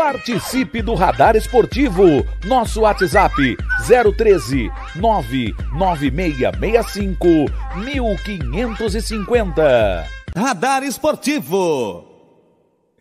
Participe do Radar Esportivo. Nosso WhatsApp 013 99665 1550. Radar Esportivo.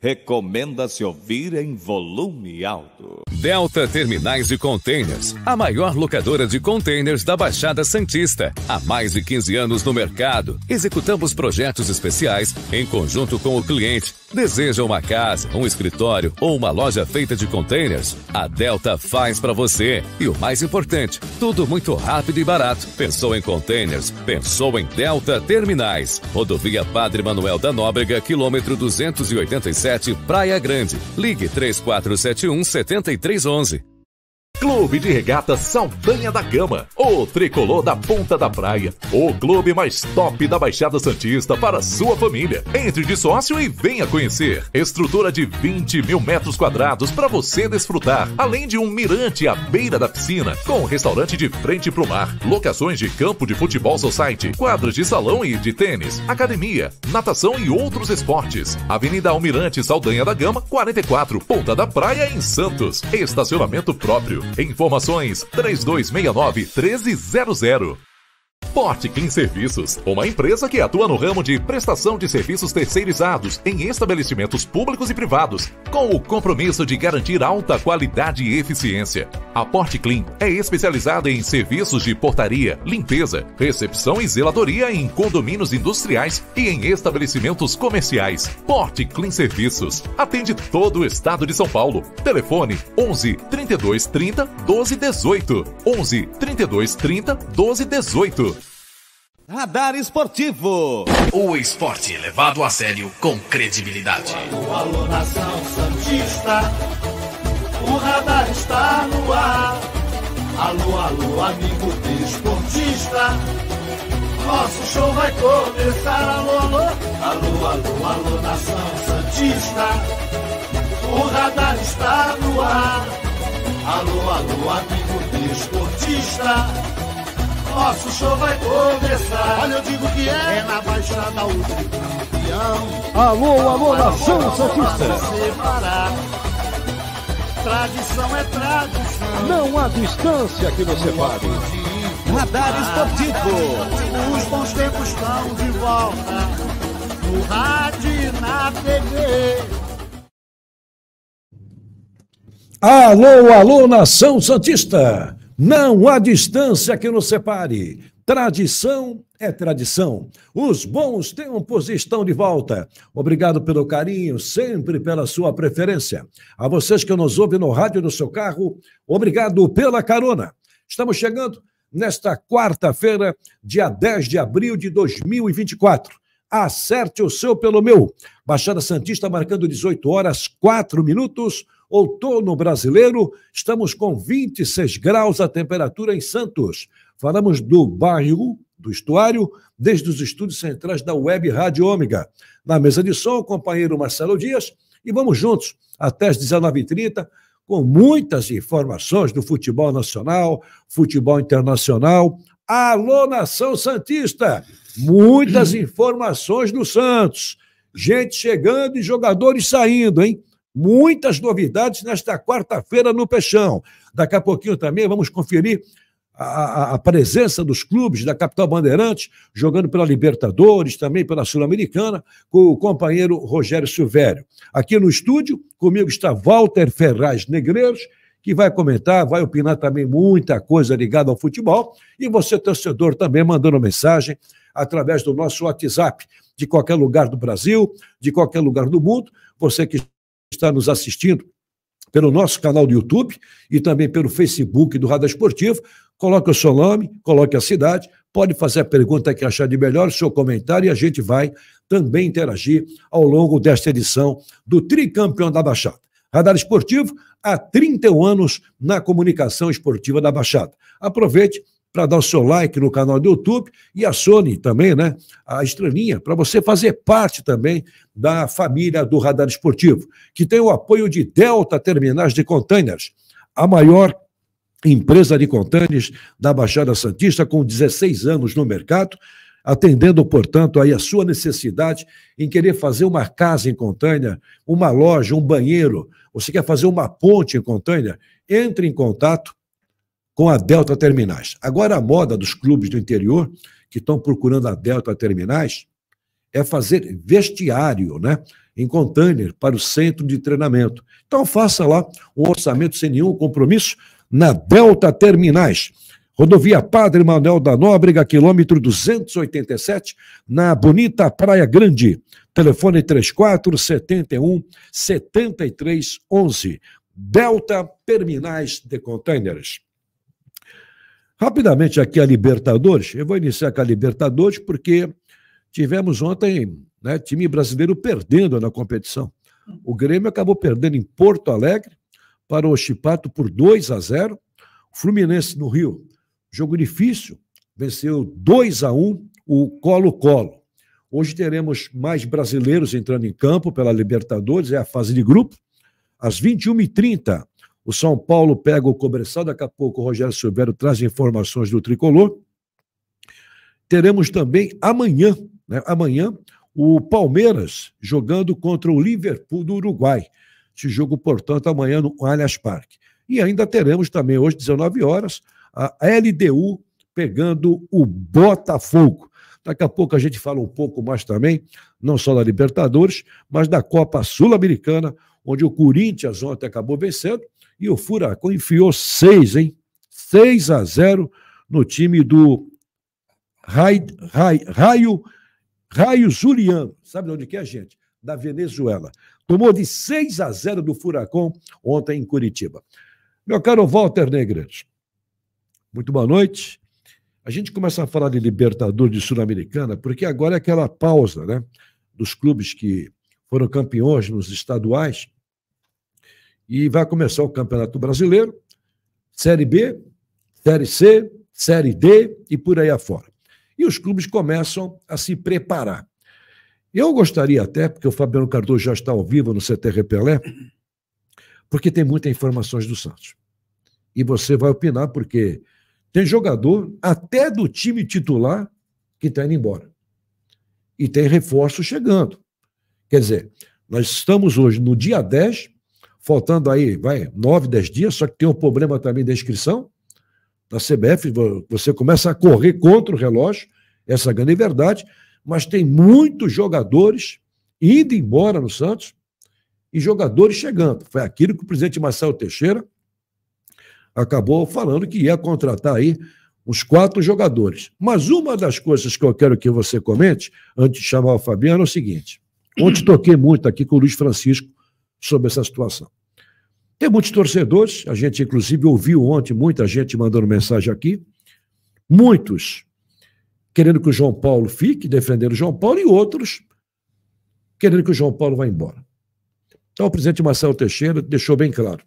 Recomenda-se ouvir em volume alto. Delta Terminais de Containers, a maior locadora de containers da Baixada Santista. Há mais de 15 anos no mercado, executamos projetos especiais em conjunto com o cliente. Deseja uma casa, um escritório ou uma loja feita de containers? A Delta faz para você. E o mais importante, tudo muito rápido e barato. Pensou em containers? Pensou em Delta Terminais. Rodovia Padre Manuel da Nóbrega, quilômetro 287, Praia Grande. Ligue 3471 73 3311. Clube de Regatas Saldanha da Gama, o tricolor da ponta da praia, o clube mais top da Baixada Santista para sua família. Entre de sócio e venha conhecer. Estrutura de 20 mil metros quadrados para você desfrutar, além de um mirante à beira da piscina, com restaurante de frente para o mar, locações de campo de futebol society, quadros de salão e de tênis, academia, natação e outros esportes. Avenida Almirante Saldanha da Gama, 44, Ponta da Praia, em Santos. Estacionamento próprio. Informações 3269 1300. Porte Clean Serviços, uma empresa que atua no ramo de prestação de serviços terceirizados em estabelecimentos públicos e privados, com o compromisso de garantir alta qualidade e eficiência. A Porte Clean é especializada em serviços de portaria, limpeza, recepção e zeladoria em condomínios industriais e em estabelecimentos comerciais. Porte Clean Serviços atende todo o estado de São Paulo. Telefone 11 32 30 12 18 11 32 30 12 18 Radar Esportivo. O esporte levado a sério com credibilidade. Alô, nação Santista, o radar está no ar. Alô, alô, amigo desportista, nosso show vai começar. Alô, alô, alô, alô, alô nação Santista, o radar está no ar. Alô, alô, amigo desportista nosso show vai começar. Olha, eu digo que é, é na Baixada o campeão. Alô, alô, nação santista. Tradição é tradição. Não há distância que você pare. Radar Esportivo. Os bons tempos estão de volta. No rádio e na TV. Alô, alô, Nação Santista! Não há distância que nos separe. Tradição é tradição. Os bons tempos estão de volta. Obrigado pelo carinho, sempre pela sua preferência. A vocês que nos ouvem no rádio do seu carro, obrigado pela carona. Estamos chegando nesta quarta-feira, dia 10 de abril de 2024. Acerte o seu pelo meu. Baixada Santista marcando 18 horas, 4 minutos outono brasileiro, estamos com 26 graus a temperatura em Santos. Falamos do bairro do estuário, desde os estúdios centrais da Web Rádio Ômega. Na mesa de som, o companheiro Marcelo Dias, e vamos juntos até as 19h30 com muitas informações do futebol nacional, futebol internacional. Alô, Nação Santista! Muitas informações do Santos. Gente chegando e jogadores saindo, hein? Muitas novidades nesta quarta-feira no Peixão. Daqui a pouquinho também vamos conferir a, a, presença dos clubes da capital Bandeirantes, jogando pela Libertadores, também pela Sul-Americana, com o companheiro Rogério Silvério. Aqui no estúdio, comigo está Walter Ferraz Negreiros, que vai comentar, vai opinar também muita coisa ligada ao futebol. E você, torcedor, também mandando mensagem através do nosso WhatsApp, de qualquer lugar do Brasil, de qualquer lugar do mundo. Você que está nos assistindo pelo nosso canal do YouTube e também pelo Facebook do Radar Esportivo. Coloque o seu nome, coloque a cidade, pode fazer a pergunta que achar de melhor, o seu comentário, e a gente vai também interagir ao longo desta edição do Tricampeão da Baixada. Radar Esportivo há 31 anos na comunicação esportiva da Baixada. Aproveite para dar o seu like no canal do YouTube e a Sony também, né? A estrelinha, para você fazer parte também da família do Radar Esportivo, que tem o apoio de Delta Terminais de Containers, a maior empresa de containers da Baixada Santista, com 16 anos no mercado, atendendo, portanto, aí a sua necessidade em querer fazer uma casa em container, uma loja, um banheiro, você quer fazer uma ponte em container, entre em contato com a Delta Terminais. Agora, a moda dos clubes do interior que estão procurando a Delta Terminais é fazer vestiário, né? Em container para o centro de treinamento. Então, faça lá um orçamento sem nenhum compromisso na Delta Terminais. Rodovia Padre Manuel da Nóbrega, quilômetro 287, na bonita Praia Grande. Telefone 3471 7311. Delta Terminais de Containers. Rapidamente aqui a Libertadores. Eu vou iniciar com a Libertadores porque tivemos ontem né, time brasileiro perdendo na competição. O Grêmio acabou perdendo em Porto Alegre para o Chipato por 2 a 0. Fluminense no Rio, jogo difícil, venceu 2 a 1 o Colo-Colo. Hoje teremos mais brasileiros entrando em campo pela Libertadores, é a fase de grupo. Às 21h30, o São Paulo pega o Cobressal, daqui a pouco o Rogério Silveiro traz informações do tricolor. Teremos também amanhã, né? amanhã, o Palmeiras jogando contra o Liverpool do Uruguai. Este jogo, portanto, amanhã no Allianz Parque. E ainda teremos também, hoje, 19 horas, a LDU pegando o Botafogo. Daqui a pouco a gente fala um pouco mais também, não só da Libertadores, mas da Copa Sul-Americana, onde o Corinthians ontem acabou vencendo e o Furacão enfiou seis, hein? 6 a 0 no time do Raio, Raio Juliano. Sabe de onde que é, gente? Da Venezuela. Tomou de 6 a 0 do Furacão ontem em Curitiba. Meu caro Walter Negrete, muito boa noite. A gente começa a falar de Libertadores de Sul-Americana, porque agora é aquela pausa, né? Dos clubes que foram campeões nos estaduais e vai começar o Campeonato Brasileiro, Série B, Série C, Série D e por aí afora. E os clubes começam a se preparar. Eu gostaria até, porque o Fabiano Cardoso já está ao vivo no CTR Pelé, porque tem muitas informações do Santos. E você vai opinar, porque tem jogador até do time titular que está indo embora. E tem reforço chegando. Quer dizer, nós estamos hoje no dia 10 faltando aí, vai, nove, dez dias, só que tem um problema também da inscrição da CBF, você começa a correr contra o relógio, essa é grande verdade, mas tem muitos jogadores indo embora no Santos e jogadores chegando. Foi aquilo que o presidente Marcelo Teixeira acabou falando que ia contratar aí uns quatro jogadores. Mas uma das coisas que eu quero que você comente, antes de chamar o Fabiano, é o seguinte. Ontem toquei muito aqui com o Luiz Francisco sobre essa situação. Tem muitos torcedores, a gente inclusive ouviu ontem muita gente mandando mensagem aqui, muitos querendo que o João Paulo fique, defendendo o João Paulo, e outros querendo que o João Paulo vá embora. Então o presidente Marcelo Teixeira deixou bem claro.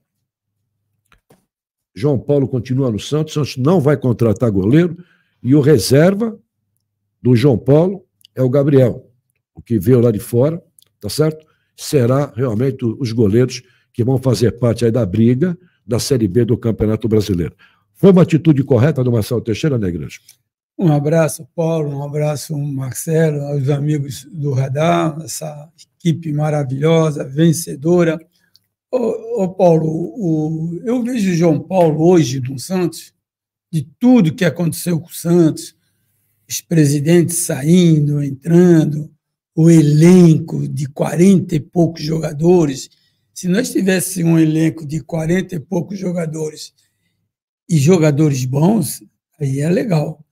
João Paulo continua no Santos, Santos não vai contratar goleiro, e o reserva do João Paulo é o Gabriel, o que veio lá de fora, tá certo? Será realmente os goleiros que vão fazer parte aí da briga da Série B do Campeonato Brasileiro. Foi uma atitude correta do Marcelo Teixeira, né, Igreja? Um abraço, Paulo, um abraço, Marcelo, aos amigos do Radar, essa equipe maravilhosa, vencedora. Ô, ô Paulo, o, eu vejo o João Paulo hoje do Santos, de tudo que aconteceu com o Santos, os presidentes saindo, entrando, o elenco de 40 e poucos jogadores, se nós tivéssemos um elenco de 40 e poucos jogadores e jogadores bons, aí é legal.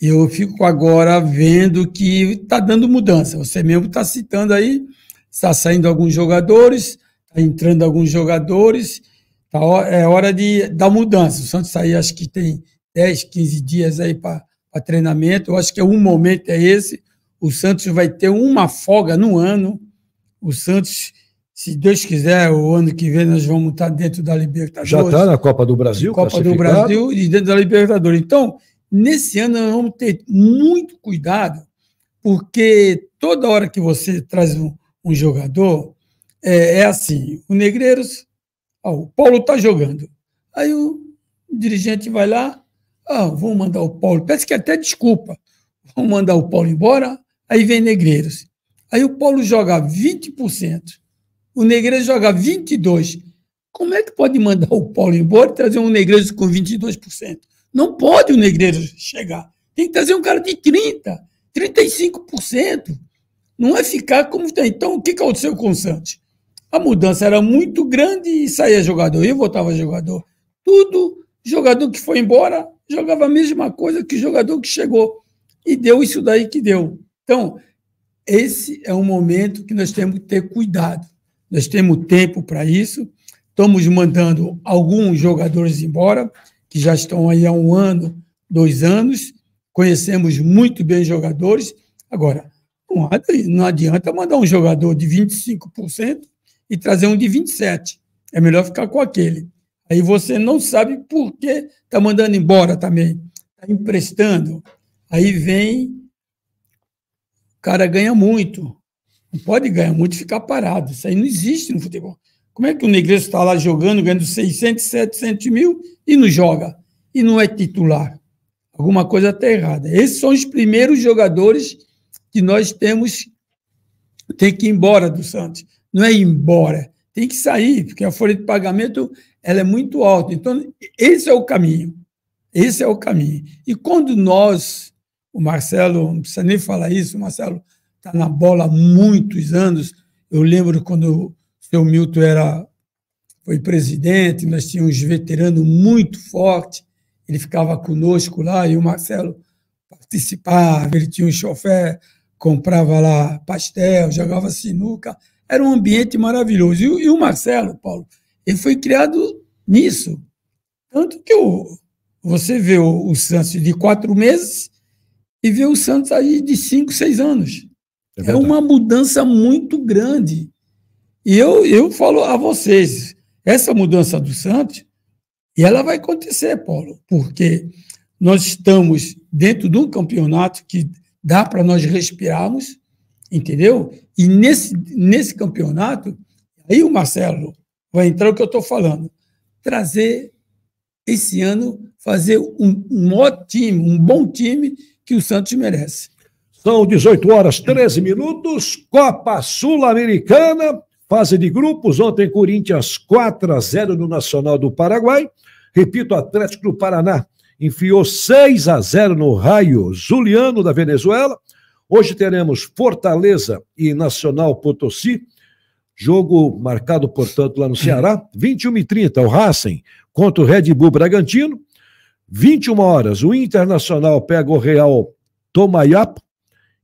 Eu fico agora vendo que está dando mudança. Você mesmo está citando aí, está saindo alguns jogadores, está entrando alguns jogadores, tá, é hora de, dar mudança. O Santos aí acho que tem 10, 15 dias aí para treinamento. Eu acho que é um momento é esse. O Santos vai ter uma folga no ano. O Santos se Deus quiser, o ano que vem nós vamos estar dentro da Libertadores. Já está na Copa do Brasil, Copa do Brasil e dentro da Libertadores. Então, nesse ano nós vamos ter muito cuidado, porque toda hora que você traz um, um jogador, é, é, assim: o Negreiros, ó, o Paulo está jogando. Aí o dirigente vai lá, ah, vou mandar o Paulo. Parece que é até desculpa. vou mandar o Paulo embora, aí vem Negreiros. Aí o Paulo joga 20% o negreiro joga 22%, como é que pode mandar o Paulo embora e trazer um negreiro com 22%? Não pode o negreiro chegar. Tem que trazer um cara de 30%, 35%. Não é ficar como está. Então, o que aconteceu com o Santos? A mudança era muito grande e saía jogador. Eu voltava jogador. Tudo, jogador que foi embora jogava a mesma coisa que o jogador que chegou. E deu isso daí que deu. Então, esse é um momento que nós temos que ter cuidado. Nós temos tempo para isso. Estamos mandando alguns jogadores embora, que já estão aí há um ano, dois anos. Conhecemos muito bem jogadores. Agora, não adianta mandar um jogador de 25% e trazer um de 27%. É melhor ficar com aquele. Aí você não sabe por que está mandando embora também. Está emprestando. Aí vem. O cara ganha muito. Não pode ganhar muito e ficar parado. Isso aí não existe no futebol. Como é que o Negredo está lá jogando, ganhando 600, 700 mil e não joga? E não é titular? Alguma coisa está errada. Esses são os primeiros jogadores que nós temos tem que ir embora do Santos. Não é ir embora, tem que sair, porque a folha de pagamento ela é muito alta. Então, esse é o caminho. Esse é o caminho. E quando nós, o Marcelo, não precisa nem falar isso, Marcelo, está na bola há muitos anos. Eu lembro quando o seu Milton era, foi presidente, nós tínhamos um veterano muito forte, ele ficava conosco lá e o Marcelo participava, ele tinha um chofé, comprava lá pastel, jogava sinuca, era um ambiente maravilhoso. E, e o Marcelo, Paulo, ele foi criado nisso. Tanto que o, você vê o, o Santos de quatro meses e vê o Santos aí de cinco, seis anos. É, é uma mudança muito grande. E eu, eu falo a vocês, essa mudança do Santos, e ela vai acontecer, Paulo, porque nós estamos dentro de um campeonato que dá para nós respirarmos, entendeu? E nesse, nesse campeonato, aí o Marcelo vai entrar o que eu estou falando, trazer esse ano, fazer um, um ótimo, um bom time que o Santos merece. São 18 horas 13 minutos, Copa Sul-Americana, fase de grupos. Ontem, Corinthians 4 a 0 no Nacional do Paraguai. Repito, Atlético do Paraná enfiou 6 a 0 no Raio Juliano da Venezuela. Hoje teremos Fortaleza e Nacional Potosí. Jogo marcado, portanto, lá no Ceará, 21h30, o Racing contra o Red Bull Bragantino. 21 horas, o Internacional pega o Real Tomayapo.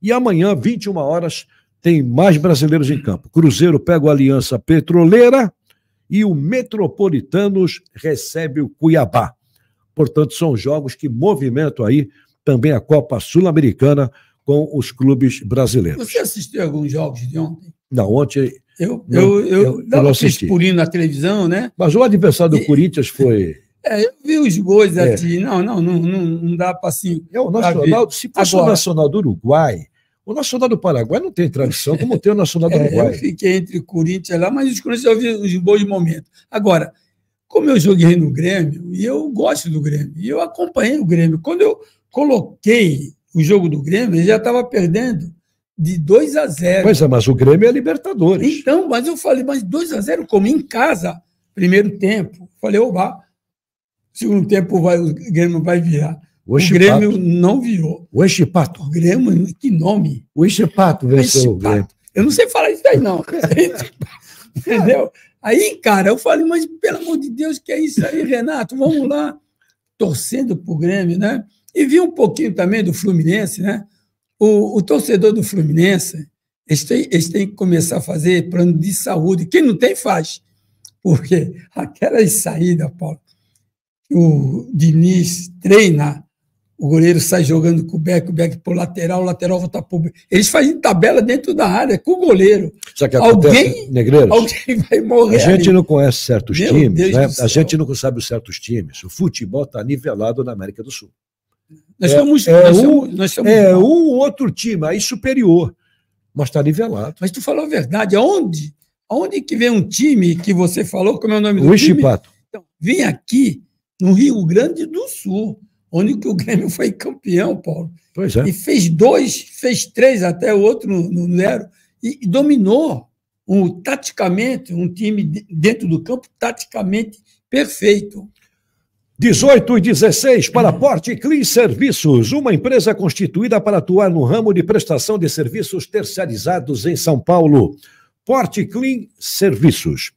E amanhã, 21 horas, tem mais brasileiros em campo. Cruzeiro pega o Aliança Petroleira e o Metropolitanos recebe o Cuiabá. Portanto, são jogos que movimentam aí também a Copa Sul-Americana com os clubes brasileiros. Você assistiu alguns jogos de ontem? Não, ontem. Eu, não, eu, eu, eu na televisão, né? Mas o adversário do e... Corinthians foi. É, eu vi os gols é. aqui. Não, não, não, não, não dá para assim. É o Nacional. Se fosse o Nacional do Uruguai, o Nacional do Paraguai não tem tradição como tem o Nacional do é, Uruguai. É, eu fiquei entre Corinthians lá, mas os Corinthians eu vi os bons momentos. Agora, como eu joguei no Grêmio, e eu gosto do Grêmio, e eu acompanhei o Grêmio. Quando eu coloquei o jogo do Grêmio, ele já estava perdendo de 2 a 0. Pois é, mas o Grêmio é Libertadores. Então, mas eu falei, mas 2 a 0 como em casa, primeiro tempo. Falei, oba, segundo tempo vai, o Grêmio vai virar. O, o Grêmio não virou. O Echipato. O Grêmio, que nome? O Echipato venceu o Grêmio. Eu não sei falar isso daí, não. Entendeu? Aí, cara, eu falei, mas pelo amor de Deus, que é isso aí, Renato? Vamos lá. Torcendo pro Grêmio, né? E vi um pouquinho também do Fluminense, né? O, o torcedor do Fluminense, eles têm, eles têm que começar a fazer plano de saúde. Quem não tem, faz. Porque aquelas saídas, Paulo, que o Diniz treina o goleiro sai jogando com o back, o back pro lateral, o lateral volta pro. Eles fazem tabela dentro da área, com o goleiro. Só que acontece, alguém, negreiros? alguém vai morrer. A gente ali. não conhece certos Meu times, Deus né? a gente não sabe os certos times. O futebol está nivelado na América do Sul. Nós é, É, nós um, somos, nós somos é um outro time aí superior, mas está nivelado. Mas tu falou a verdade. Aonde, aonde que vem um time que você falou, como é o nome do Luiz time? Chipato. Então, vem aqui no Rio Grande do Sul onde que o Grêmio foi campeão, Paulo. Pois é. E fez dois, fez três até o outro no, Nero e, e dominou um, taticamente, um time dentro do campo taticamente perfeito. 18 e 16 para Porte Clean Serviços, uma empresa constituída para atuar no ramo de prestação de serviços terceirizados em São Paulo. Porte Clean Serviços.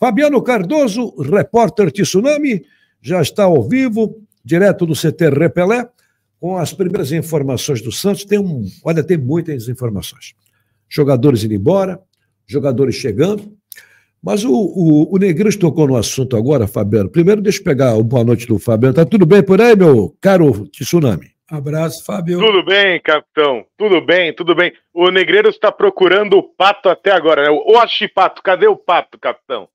Fabiano Cardoso, repórter Tsunami, já está ao vivo direto do CT Repelé, com as primeiras informações do Santos. Tem um, olha, tem muitas informações. Jogadores indo embora, jogadores chegando. Mas o, o, o tocou no assunto agora, Fabiano. Primeiro, deixa eu pegar o boa noite do Fabiano. Tá tudo bem por aí, meu caro Tsunami? Abraço, Fábio. Tudo bem, capitão. Tudo bem, tudo bem. O Negreiros está procurando o pato até agora, né? O Oxipato, cadê o pato, capitão?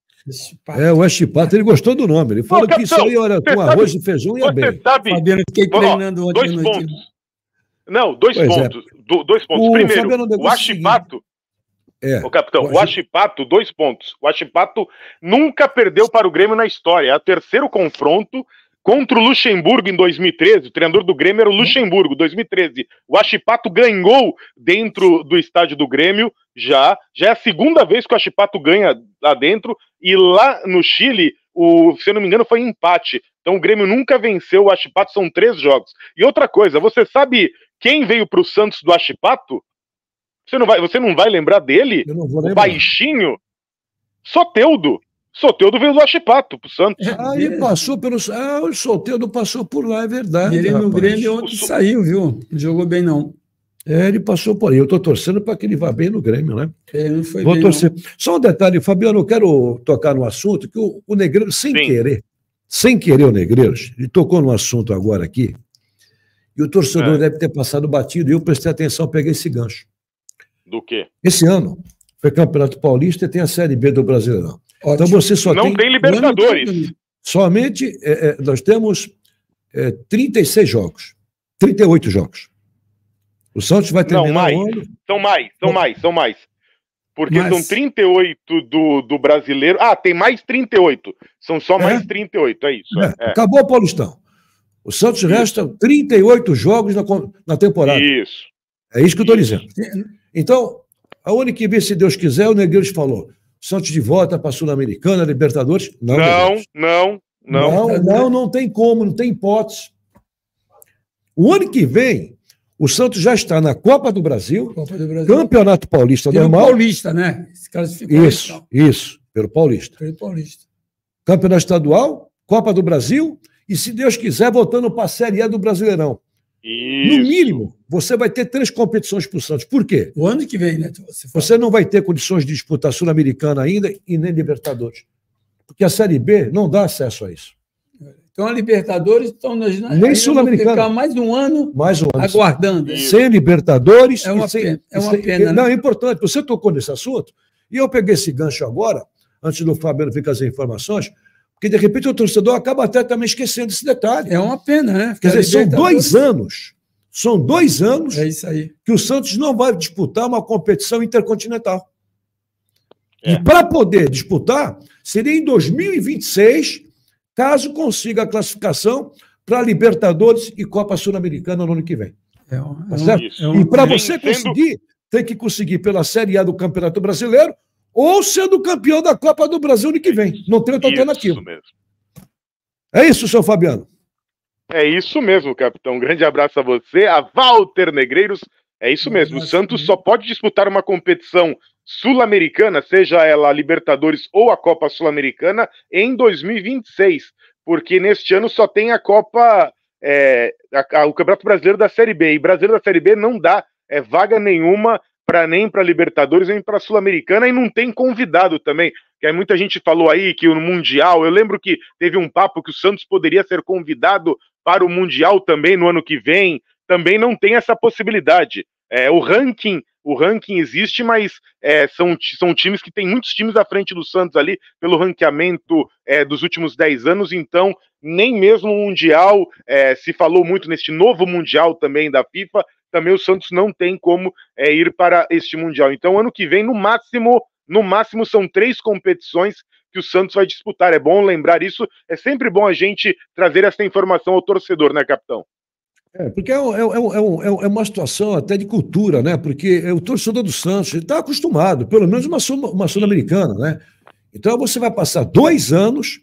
É, o Ashipata, ele gostou do nome. Ele falou Ô, capitão, que isso aí era com arroz sabe, e feijão ia bem. sabe, Fabiano, fiquei treinando ontem dois pontos. Não, dois pois é. pontos. É. Do, dois pontos. O Primeiro, o Achipato. É, o é. capitão, o Achipato, dois pontos. O Achipato nunca perdeu para o Grêmio na história. É o terceiro confronto contra o Luxemburgo em 2013. O treinador do Grêmio era o Luxemburgo, 2013. O Achipato ganhou dentro do estádio do Grêmio já. Já é a segunda vez que o Achipato ganha lá dentro. E lá no Chile, o, se eu não me engano, foi empate. Então o Grêmio nunca venceu o Achipato, são três jogos. E outra coisa, você sabe quem veio para o Santos do Achipato? Você não vai, você não vai lembrar dele? Eu não vou lembrar. O baixinho? Soteudo. Soteudo veio do Achipato pro Santos. É, ah, ele é. passou pelo. Ah, o Soteudo passou por lá, é verdade. Ele rapaz. no Grêmio ontem saiu, viu? Não jogou bem, não. É, ele passou por aí. Eu estou torcendo para que ele vá bem no Grêmio, né? É, ele foi Vou bem, torcer. Né? Só um detalhe, Fabiano, eu quero tocar no assunto que o, o Negreiro, sem Sim. querer, sem querer o Negreiros, ele tocou no assunto agora aqui, e o torcedor é. deve ter passado batido, e eu prestei atenção, peguei esse gancho. Do quê? Esse ano foi Campeonato Paulista e tem a Série B do Brasileirão. Então Ótimo. Então você só Não tem, tem Libertadores. somente é, é, nós temos 36 é, jogos, 38 jogos. O Santos vai terminar Não, mais. Onde? São mais, são Bom, mais, são mais. Porque mas... são 38 do, do brasileiro. Ah, tem mais 38. São só é? mais 38, é isso. É. É. Acabou o Paulistão. O Santos isso. resta 38 jogos na, na temporada. Isso. É isso que eu estou dizendo. Então, a única vez, se Deus quiser, o Negreiros falou. Santos de volta para a Sul-Americana, Libertadores? Não, não, não, não, não. Não, não tem como, não tem hipótese. O ano que vem, o Santos já está na Copa do Brasil, Copa do Brasil. Campeonato Paulista pelo normal. Paulista, né? isso, então. isso, pelo Paulista. Pelo Paulista. Campeonato Estadual, Copa do Brasil e, se Deus quiser, voltando para a Série A do Brasileirão. Isso. No mínimo, você vai ter três competições para o Santos. Por quê? O ano que vem, né? Você, você não vai ter condições de disputar Sul-Americana ainda e nem Libertadores. Porque a Série B não dá acesso a isso. Então a Libertadores estão nas nem Sul-Americana. Ficar mais um ano, mais um ano aguardando. Sem Libertadores. É uma, sem, pena, é uma sem, pena. Né? Não, né? é importante. Você tocou nesse assunto e eu peguei esse gancho agora, antes do Fabiano ficar sem informações, porque de repente o torcedor acaba até também esquecendo esse detalhe. É uma pena, né? Quer dizer, são dois anos. São dois anos é isso aí. que o Santos não vai disputar uma competição intercontinental. É. E para poder disputar, seria em 2026 caso consiga a classificação para Libertadores e Copa Sul-Americana no ano que vem. É, um, tá é certo? É e para você conseguir, tem que conseguir pela Série A do Campeonato Brasileiro ou sendo campeão da Copa do Brasil no ano que vem. É Não tem outra isso alternativa. Mesmo. É isso, seu Fabiano. É isso mesmo, capitão. Um grande abraço a você, a Walter Negreiros. É isso uhum. mesmo. o Santos uhum. só pode disputar uma competição sul-americana, seja ela a Libertadores ou a Copa Sul-Americana, em 2026, porque neste ano só tem a Copa, é, a, a, o Campeonato Brasileiro da Série B. E Brasileiro da Série B não dá é, vaga nenhuma para nem para Libertadores nem para Sul-Americana e não tem convidado também. Que muita gente falou aí que o Mundial. Eu lembro que teve um papo que o Santos poderia ser convidado para o Mundial também no ano que vem. Também não tem essa possibilidade. É, o ranking, o ranking existe, mas é, são, são times que tem muitos times à frente do Santos ali pelo ranqueamento é, dos últimos 10 anos, então nem mesmo o Mundial, é, se falou muito neste novo Mundial também da FIFA, também o Santos não tem como é, ir para este Mundial. Então, ano que vem, no máximo, no máximo são três competições que o Santos vai disputar. É bom lembrar isso, é sempre bom a gente trazer essa informação ao torcedor, né, capitão? É, porque é, é, é, uma situação até de cultura, né? Porque o torcedor do Santos está acostumado, pelo menos uma, uma Sul-Americana, né? Então você vai passar dois anos,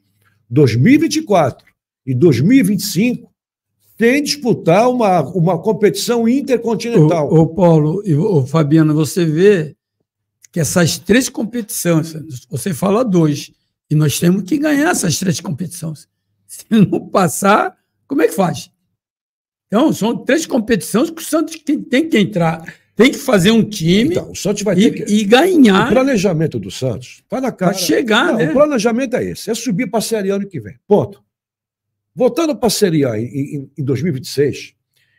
2024 e 2025, sem disputar uma, uma competição intercontinental. Ô, ô Paulo e ô, Fabiano, você vê que essas três competições, você fala dois, e nós temos que ganhar essas três competições. Se não passar, como é que faz? Então, são três competições que o Santos tem que entrar, tem que fazer um time. Então, o Santos vai ter e, que. E ganhar. O planejamento do Santos. Vai tá na cara. Vai chegar, Não, né? O planejamento é esse: é subir para a Série ano que vem. Ponto. Voltando para a Série A em, em 2026,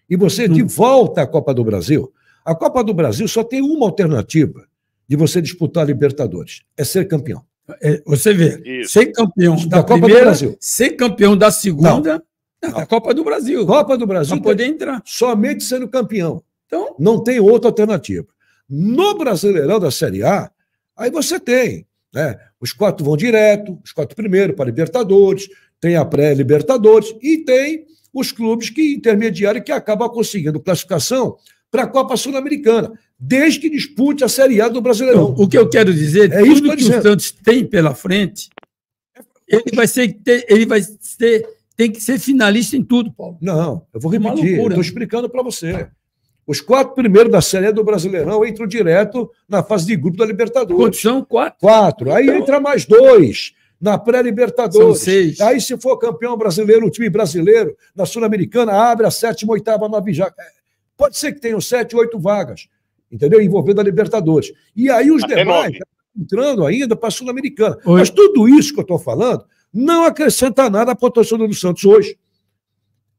e você de hum. volta à Copa do Brasil, a Copa do Brasil só tem uma alternativa de você disputar a Libertadores: é ser campeão. É, você vê, Isso. ser campeão da, da Copa primeira, do Brasil. Ser campeão da segunda. Não. Não, a Copa do Brasil. Copa do Brasil. poder entrar. Somente sendo campeão. Então, não tem outra alternativa. No Brasileirão da Série A, aí você tem, né? Os quatro vão direto, os quatro primeiros para Libertadores, tem a pré-Libertadores e tem os clubes que intermediário que acabam conseguindo classificação para a Copa Sul-Americana, desde que dispute a Série A do Brasileirão. Então, o que eu quero dizer, é tudo isso que, que o Santos tem pela frente, ele vai ser ele vai ser tem que ser finalista em tudo, Paulo. Não, eu vou é repetir. Estou explicando para você. Os quatro primeiros da Série do Brasileirão entram direto na fase de grupo da Libertadores. Quantos são? Quatro? Quatro. Aí então... entra mais dois na pré-Libertadores. seis. Aí, se for campeão brasileiro, o time brasileiro, na Sul-Americana, abre a sétima, oitava, nove já. É, pode ser que tenham sete, oito vagas, entendeu? Envolvendo a Libertadores. E aí os Até demais tá entrando ainda para a Sul-Americana. Mas tudo isso que eu estou falando não acrescenta nada para o do Santos hoje.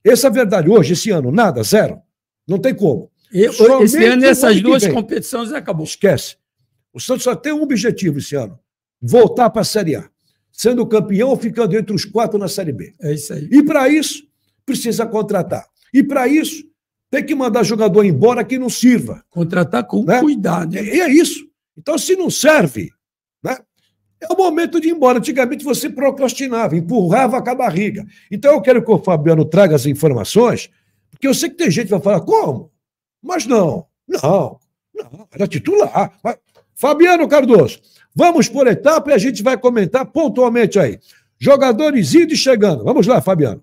Essa é a verdade. Hoje, esse ano, nada, zero. Não tem como. Eu, esse ano, essas duas vem. competições acabou. Esquece. O Santos só tem um objetivo esse ano: voltar para a Série A. Sendo campeão ou ficando entre os quatro na Série B. É isso aí. E para isso, precisa contratar. E para isso, tem que mandar jogador embora que não sirva. Contratar com né? cuidado. E é isso. Então, se não serve, é o momento de ir embora. Antigamente você procrastinava, empurrava com a barriga. Então eu quero que o Fabiano traga as informações, porque eu sei que tem gente que vai falar, como? Mas não, não, não, era titular. Fabiano Cardoso, vamos por etapa e a gente vai comentar pontualmente aí. Jogadores indo e chegando. Vamos lá, Fabiano.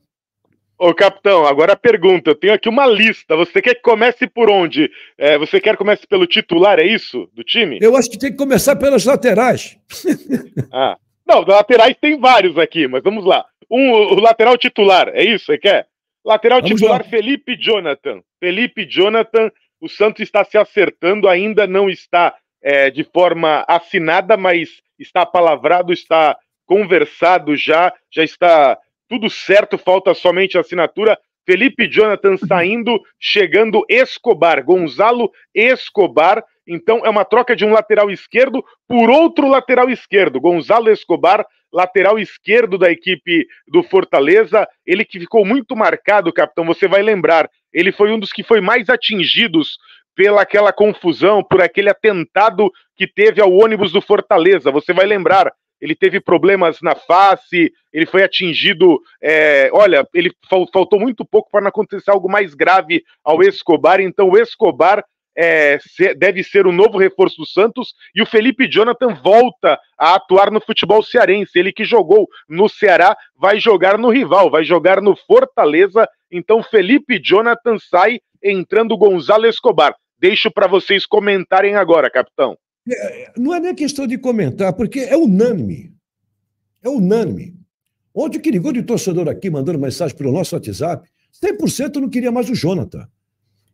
Ô, capitão, agora a pergunta. Eu tenho aqui uma lista. Você quer que comece por onde? É, você quer que comece pelo titular, é isso? Do time? Eu acho que tem que começar pelas laterais. ah. Não, laterais tem vários aqui, mas vamos lá. Um, o lateral titular, é isso? Você quer? Lateral vamos titular, lá. Felipe Jonathan. Felipe Jonathan, o Santos está se acertando, ainda não está é, de forma assinada, mas está palavrado, está conversado já, já está tudo certo, falta somente a assinatura. Felipe Jonathan saindo, uhum. chegando Escobar, Gonzalo Escobar. Então é uma troca de um lateral esquerdo por outro lateral esquerdo. Gonzalo Escobar, lateral esquerdo da equipe do Fortaleza, ele que ficou muito marcado, capitão, você vai lembrar. Ele foi um dos que foi mais atingidos pela aquela confusão, por aquele atentado que teve ao ônibus do Fortaleza. Você vai lembrar, ele teve problemas na face, ele foi atingido. É, olha, ele faltou muito pouco para não acontecer algo mais grave ao Escobar. Então, o Escobar é, deve ser o novo reforço do Santos e o Felipe Jonathan volta a atuar no futebol cearense. Ele que jogou no Ceará vai jogar no rival, vai jogar no Fortaleza. Então, Felipe Jonathan sai entrando Gonzalo Escobar. Deixo para vocês comentarem agora, capitão. É, é, não é nem questão de comentar, porque é unânime. É unânime. Ontem que ligou de torcedor aqui, mandando mensagem pelo nosso WhatsApp, 100% não queria mais o Jonathan.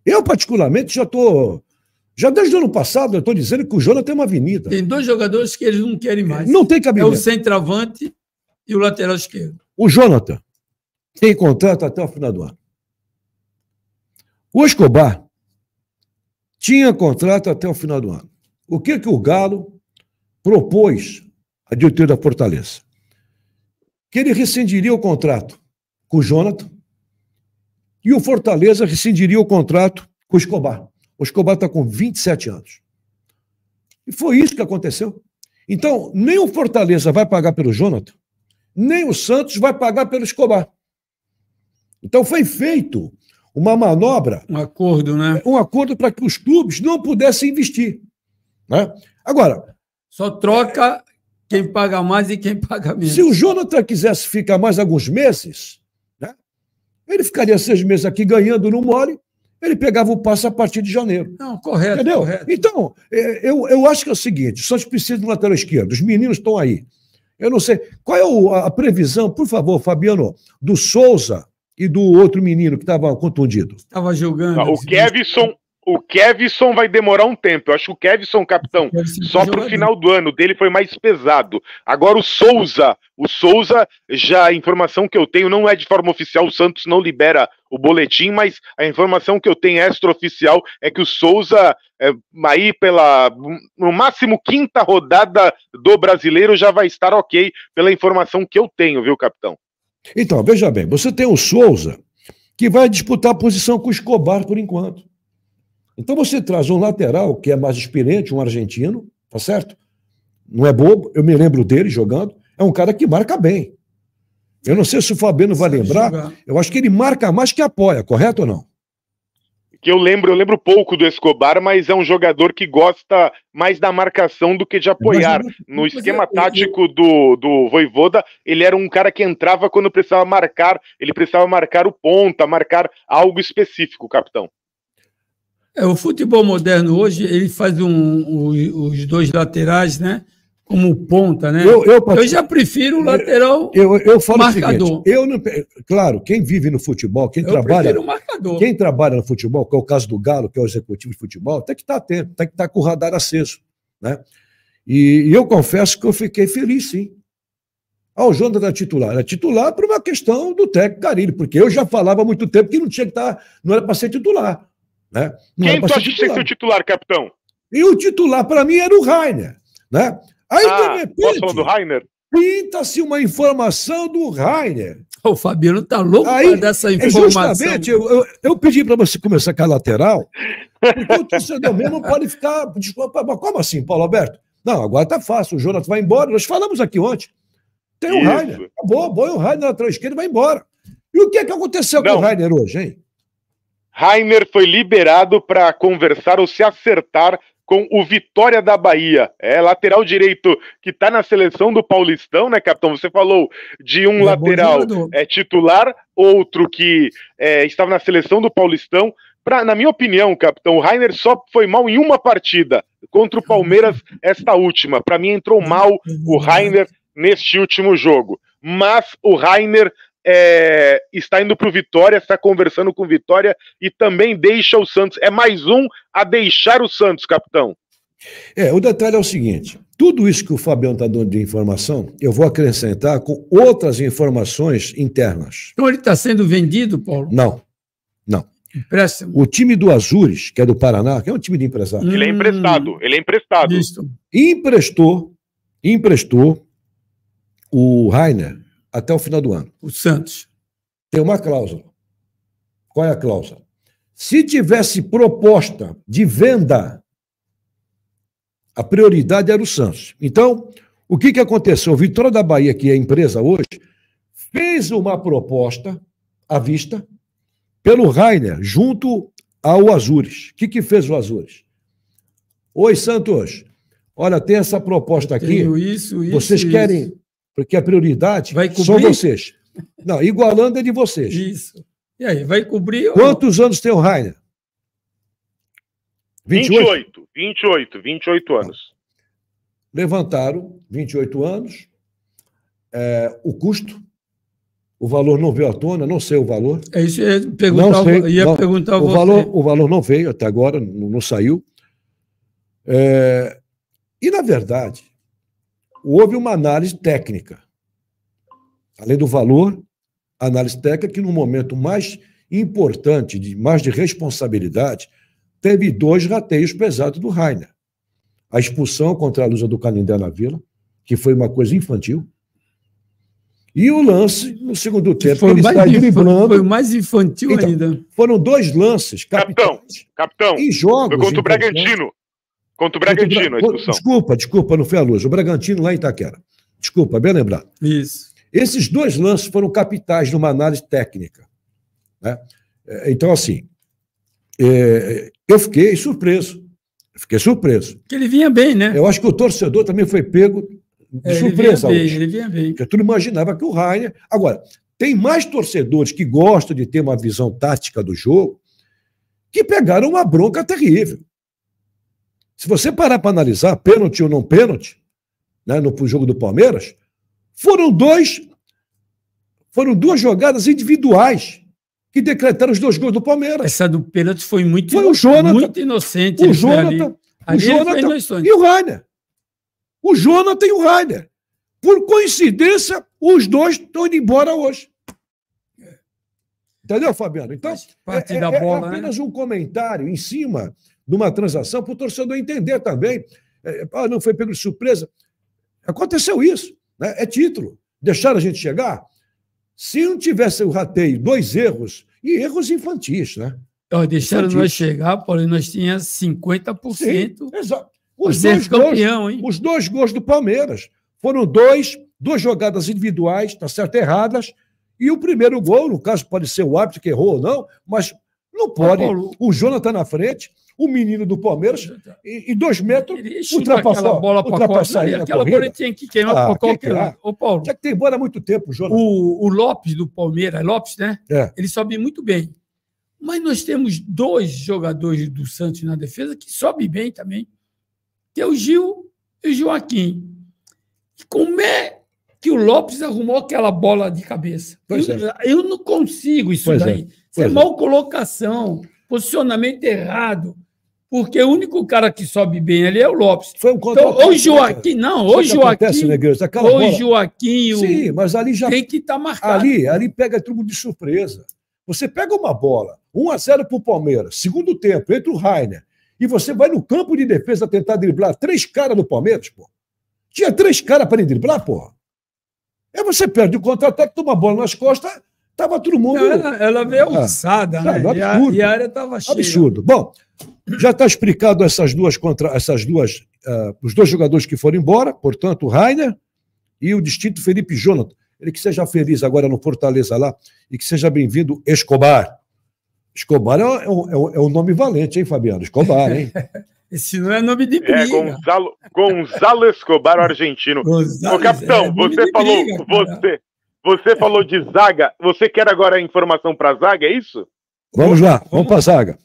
Eu, particularmente, já estou. Já desde o ano passado, eu estou dizendo que o Jonathan tem é uma avenida. Tem dois jogadores que eles não querem mais. Não tem cabimento. É o centroavante e o lateral esquerdo. O Jonathan tem contrato até o final do ano. O Escobar tinha contrato até o final do ano. O que que o Galo propôs à diretoria da Fortaleza? Que ele rescindiria o contrato com o Jonathan e o Fortaleza rescindiria o contrato com o Escobar. O Escobar está com 27 anos. E foi isso que aconteceu. Então, nem o Fortaleza vai pagar pelo Jonathan, nem o Santos vai pagar pelo Escobar. Então, foi feito uma manobra. Um acordo, né? Um acordo para que os clubes não pudessem investir. Né? Agora. Só troca quem paga mais e quem paga menos. Se o Jonathan quisesse ficar mais alguns meses, né, ele ficaria seis meses aqui ganhando no Mole, ele pegava o passe a partir de janeiro. Não, correto. Entendeu? Correto. Então, é, eu, eu acho que é o seguinte: o Santos precisa do lateral esquerdo, os meninos estão aí. Eu não sei. Qual é a previsão, por favor, Fabiano, do Souza e do outro menino que estava contundido? Estava jogando. o Kevson, o Kevson vai demorar um tempo. Eu acho que o Kevson, capitão, só para o final do ano dele foi mais pesado. Agora o Souza. O Souza, já a informação que eu tenho não é de forma oficial, o Santos não libera o boletim, mas a informação que eu tenho extraoficial é que o Souza, é, aí pela no máximo quinta rodada do brasileiro, já vai estar ok, pela informação que eu tenho, viu, capitão? Então, veja bem, você tem o Souza que vai disputar a posição com o Escobar por enquanto. Então você traz um lateral que é mais experiente, um argentino, tá certo? Não é bobo, eu me lembro dele jogando. É um cara que marca bem. Eu não sei se o Fabiano vai lembrar, eu acho que ele marca mais que apoia, correto ou não? Que eu lembro, eu lembro pouco do Escobar, mas é um jogador que gosta mais da marcação do que de apoiar. no é, esquema tático do, do Voivoda, ele era um cara que entrava quando precisava marcar, ele precisava marcar o ponta, marcar algo específico, capitão. É, o futebol moderno hoje, ele faz um, os dois laterais, né? Como ponta, né? Eu, eu, eu já prefiro o lateral eu, eu, eu falo marcador. Seguinte, eu não, claro, quem vive no futebol, quem eu trabalha. marcador. Quem trabalha no futebol, que é o caso do Galo, que é o executivo de futebol, tem que estar tá atento, tem que estar tá com o radar aceso. Né? E, e eu confesso que eu fiquei feliz, sim. Ah, o Jonathan era titular. Era titular por uma questão do técnico Carilho, porque eu já falava há muito tempo que não tinha que estar, tá, não era para ser titular. Né? Não Quem tu acha que tem que ser titular, capitão? E o titular, para mim, era o Rainer. Né? Aí, ah, de repente. do Pinta-se uma informação do Rainer. O Fabiano tá louco Aí, dessa é informação. Justamente, eu, eu, eu pedi para você começar com a lateral, porque o torcedor mesmo pode ficar. Desculpa, mas como assim, Paulo Alberto? Não, agora tá fácil, o Jonas vai embora. Nós falamos aqui ontem. Tem o Isso. Rainer. Acabou, bom, o Rainer na lateral esquerda vai embora. E o que é que aconteceu Não. com o Rainer hoje, hein? Rainer foi liberado para conversar ou se acertar com o Vitória da Bahia. É, lateral direito que está na seleção do Paulistão, né, capitão? Você falou de um é lateral é, titular, outro que é, estava na seleção do Paulistão. Pra, na minha opinião, capitão, o Rainer só foi mal em uma partida contra o uhum. Palmeiras, esta última. Para mim, entrou uhum. mal uhum. o Rainer neste último jogo. Mas o Rainer é, está indo para o Vitória, está conversando com o Vitória e também deixa o Santos. É mais um a deixar o Santos, capitão. É, o detalhe é o seguinte: tudo isso que o Fabião está dando de informação, eu vou acrescentar com outras informações internas. Então ele está sendo vendido, Paulo? Não, não. Empréstimo. O time do Azures, que é do Paraná, que é um time de empresário. Ele é hum, emprestado, ele é emprestado. listo? Emprestou, emprestou o Rainer até o final do ano. O Santos. Tem uma cláusula. Qual é a cláusula? Se tivesse proposta de venda, a prioridade era o Santos. Então, o que, que aconteceu? O Vitória da Bahia, que é a empresa hoje, fez uma proposta à vista pelo Rainer, junto ao Azures. O que, que fez o Azures? Oi, Santos. Olha, tem essa proposta aqui. Tenho isso, isso. Vocês querem. Isso. Porque a prioridade vai cobrir? são vocês. Não, igualando é de vocês. Isso. E aí, vai cobrir. Quantos ou... anos tem o Rainer? 28? 28, 28, 28 anos. Levantaram 28 anos. É, o custo, o valor não veio à tona, não sei o valor. É isso, ia perguntar, não sei, ia não, perguntar o valor. O valor não veio até agora, não, não saiu. É, e, na verdade, houve uma análise técnica. Além do valor, análise técnica que, no momento mais importante, de mais de responsabilidade, teve dois rateios pesados do Rainer. A expulsão contra a Lusa do Canindé na Vila, que foi uma coisa infantil. E o lance no segundo tempo. Foi, ele mais, infantil, foi mais infantil então, ainda. Foram dois lances. Capitão, capitão. Em jogos. Foi contra o então. Bragantino. Contra o Bragantino, Contra, a expulsão. Desculpa, desculpa, não foi a luz. O Bragantino lá em Itaquera. Desculpa, bem lembrado. Isso. Esses dois lances foram capitais numa análise técnica. Né? É, então, assim, é, eu fiquei surpreso. fiquei surpreso. Que ele vinha bem, né? Eu acho que o torcedor também foi pego de é, surpresa. Ele vinha, bem, ele vinha bem. Porque tu não imaginava que o Rainer. Agora, tem mais torcedores que gostam de ter uma visão tática do jogo que pegaram uma bronca terrível. Se você parar para analisar, pênalti ou não pênalti, né, no jogo do Palmeiras, foram dois. Foram duas jogadas individuais que decretaram os dois gols do Palmeiras. Essa do pênalti foi muito, foi o Jonathan, muito inocente. O né, Jonathan, o Jonathan e o Rainer. O Jonathan e o Rainer. Por coincidência, os dois estão indo embora hoje. É. Entendeu, Fabiano? Então, é, é, é, bola, é, apenas né? um comentário em cima de uma transação, para o torcedor entender também. É, é, ah, não foi pego de surpresa. Aconteceu isso, né? é título. Deixaram a gente chegar. Se não tivesse o rateio, dois erros, e erros infantis, né? Oh, deixaram infantis. nós chegar, porém nós tínhamos 50%. Sim, exato. Os dois, campeão, gols, hein? os dois gols do Palmeiras foram dois, duas jogadas individuais, tá certo, erradas, e o primeiro gol, no caso, pode ser o árbitro que errou ou não, mas não pode. Paulo, tá o Jonathan na frente, o menino do Palmeiras, e, e dois metros ultrapassar. Aquela bola ultrapassar corda, aquela corrida. bola tinha que queimar ah, por qualquer é? lado. Ô, Paulo. que tem bola há muito tempo, Jonathan. O, o Lopes do Palmeiras, Lopes, né? É. Ele sobe muito bem. Mas nós temos dois jogadores do Santos na defesa que sobe bem também, Tem é o Gil e o Joaquim. Como é que o Lopes arrumou aquela bola de cabeça? Eu, é. eu, não consigo isso pois é. daí. É. Isso é mal colocação, posicionamento errado. Porque o único cara que sobe bem ali é o Lopes. Foi um contra então, o Joaquim, não, o Joaquim. Acontece, né, Aquela bola... Joaquim. O... Sim, mas ali já. Tem que estar tá marcado. Ali, ali pega tudo de surpresa. Você pega uma bola, 1 a 0 para o Palmeiras, segundo tempo, entra o Rainer, e você vai no campo de defesa tentar driblar três caras do Palmeiras, pô. Tinha três caras para driblar, pô. Aí você perde o contra-ataque, toma a bola nas costas, Tava todo mundo. Ela, ela veio alçada, ah, né? Sabe, é absurdo. E a, e a área estava cheia. Absurdo. Bom, já está explicado essas duas contra essas duas uh, os dois jogadores que foram embora, portanto, o Rainer e o distinto Felipe Jonathan. Ele que seja feliz agora no Fortaleza lá e que seja bem-vindo Escobar. Escobar é um, é, um, é um, é nome valente, hein, Fabiano? Escobar, hein? Esse não é nome de briga. É, Gonzalo, Gonzalo Escobar, argentino. Gonzalo, Ô, capitão, é você falou, briga, você, você falou de zaga. Você quer agora a informação para zaga, é isso? Vamos lá, vamos para zaga.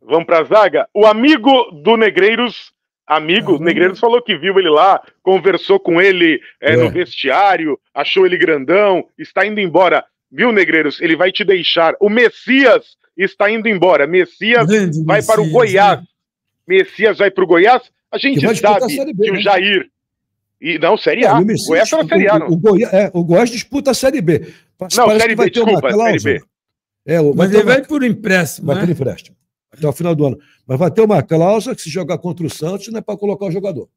Vamos para zaga. O amigo do Negreiros, amigo, Negreiros falou que viu ele lá, conversou com ele é, é. no vestiário, achou ele grandão, está indo embora. Viu, Negreiros? Ele vai te deixar. O Messias está indo embora. Messias Grande vai Messias, para o Goiás. Né? Messias vai para o Goiás. A gente sabe que, o né? Jair e não, Série A. É, tá o Goiás Série A, não. O, é, o Goiás disputa a Série B. Parece, não, Série B, desculpa, Série B. É, o... Mas ele vai por empréstimo, Vai né? por empréstimo. Até o final do ano. Mas vai ter uma cláusula que se jogar contra o Santos não é para colocar o jogador.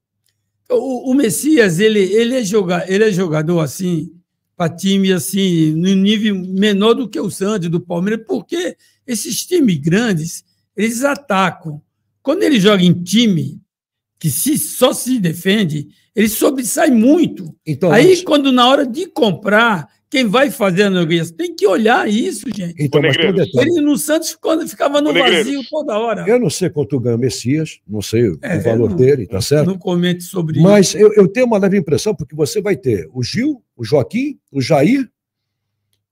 O, o, Messias, ele, ele, é joga, ele é jogador assim, para time assim, no nível menor do que o Santos, do Palmeiras, porque esses times grandes, eles atacam. Quando ele joga em time que se, só se defende, ele sobressai muito. Então, Aí, mas... quando na hora de comprar, quem vai fazer a negociação tem que olhar isso, gente. Então, mas tem um detalhe. Ele no Santos quando ficava no vazio toda hora. Eu não sei quanto ganha o Messias, não sei é, o valor não, dele, tá certo? Não comente sobre mas isso. Mas eu, eu tenho uma leve impressão, porque você vai ter o Gil, o Joaquim, o Jair.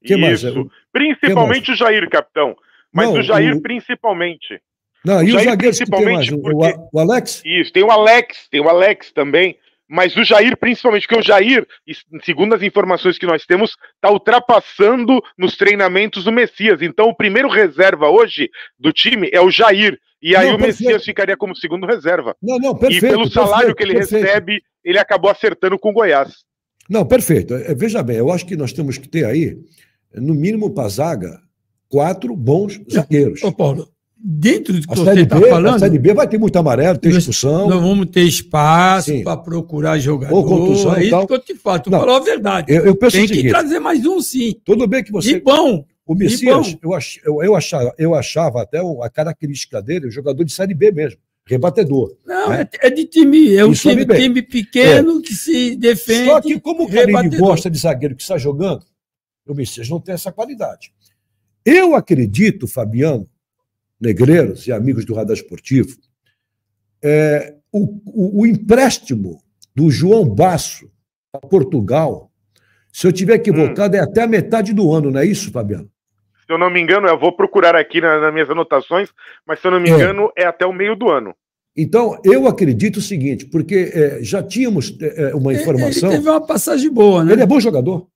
Que isso. Mais? Principalmente que mais? o Jair, capitão. Mas não, o Jair, o... principalmente. Não, o e Jair, os zagueiros principalmente porque... o, o Alex? Isso, tem o Alex, tem o Alex também mas o Jair, principalmente, porque o Jair, segundo as informações que nós temos, está ultrapassando nos treinamentos o Messias. Então, o primeiro reserva hoje do time é o Jair. E aí não, o Messias perfeito. ficaria como segundo reserva. Não, não, perfeito. E pelo salário perfeito, que ele perfeito. recebe, ele acabou acertando com o Goiás. Não, perfeito. É, veja bem, eu acho que nós temos que ter aí, no mínimo, para zaga, quatro bons zagueiros. Ô, Paulo, dentro do que a você está falando. A Série B vai ter muito amarelo, ter expulsão. Nós vamos ter espaço para procurar jogador. Ou contusão é isso que eu te falo. Tu falou a verdade. Eu, eu penso Tem o seguinte, que trazer mais um, sim. Tudo bem que você. E bom. O Messias, eu, ach, eu, eu, achava, eu achava até a característica dele, o jogador de Série B mesmo rebatedor. Não, né? é, é de time, é um time, time, pequeno é. que se defende. Só que como o Carille gosta de zagueiro que está jogando, o Messias não tem essa qualidade. Eu acredito, Fabiano, negreiros e amigos do Radar Esportivo, é, o, o, o, empréstimo do João Basso a Portugal, se eu tiver equivocado, hum. é até a metade do ano, não é isso, Fabiano? Se eu não me engano, eu vou procurar aqui na, nas minhas anotações, mas se eu não me é. engano, é, até o meio do ano. Então, eu acredito o seguinte, porque é, já tínhamos é, é uma informação. Ele teve uma passagem boa, né? Ele é bom jogador.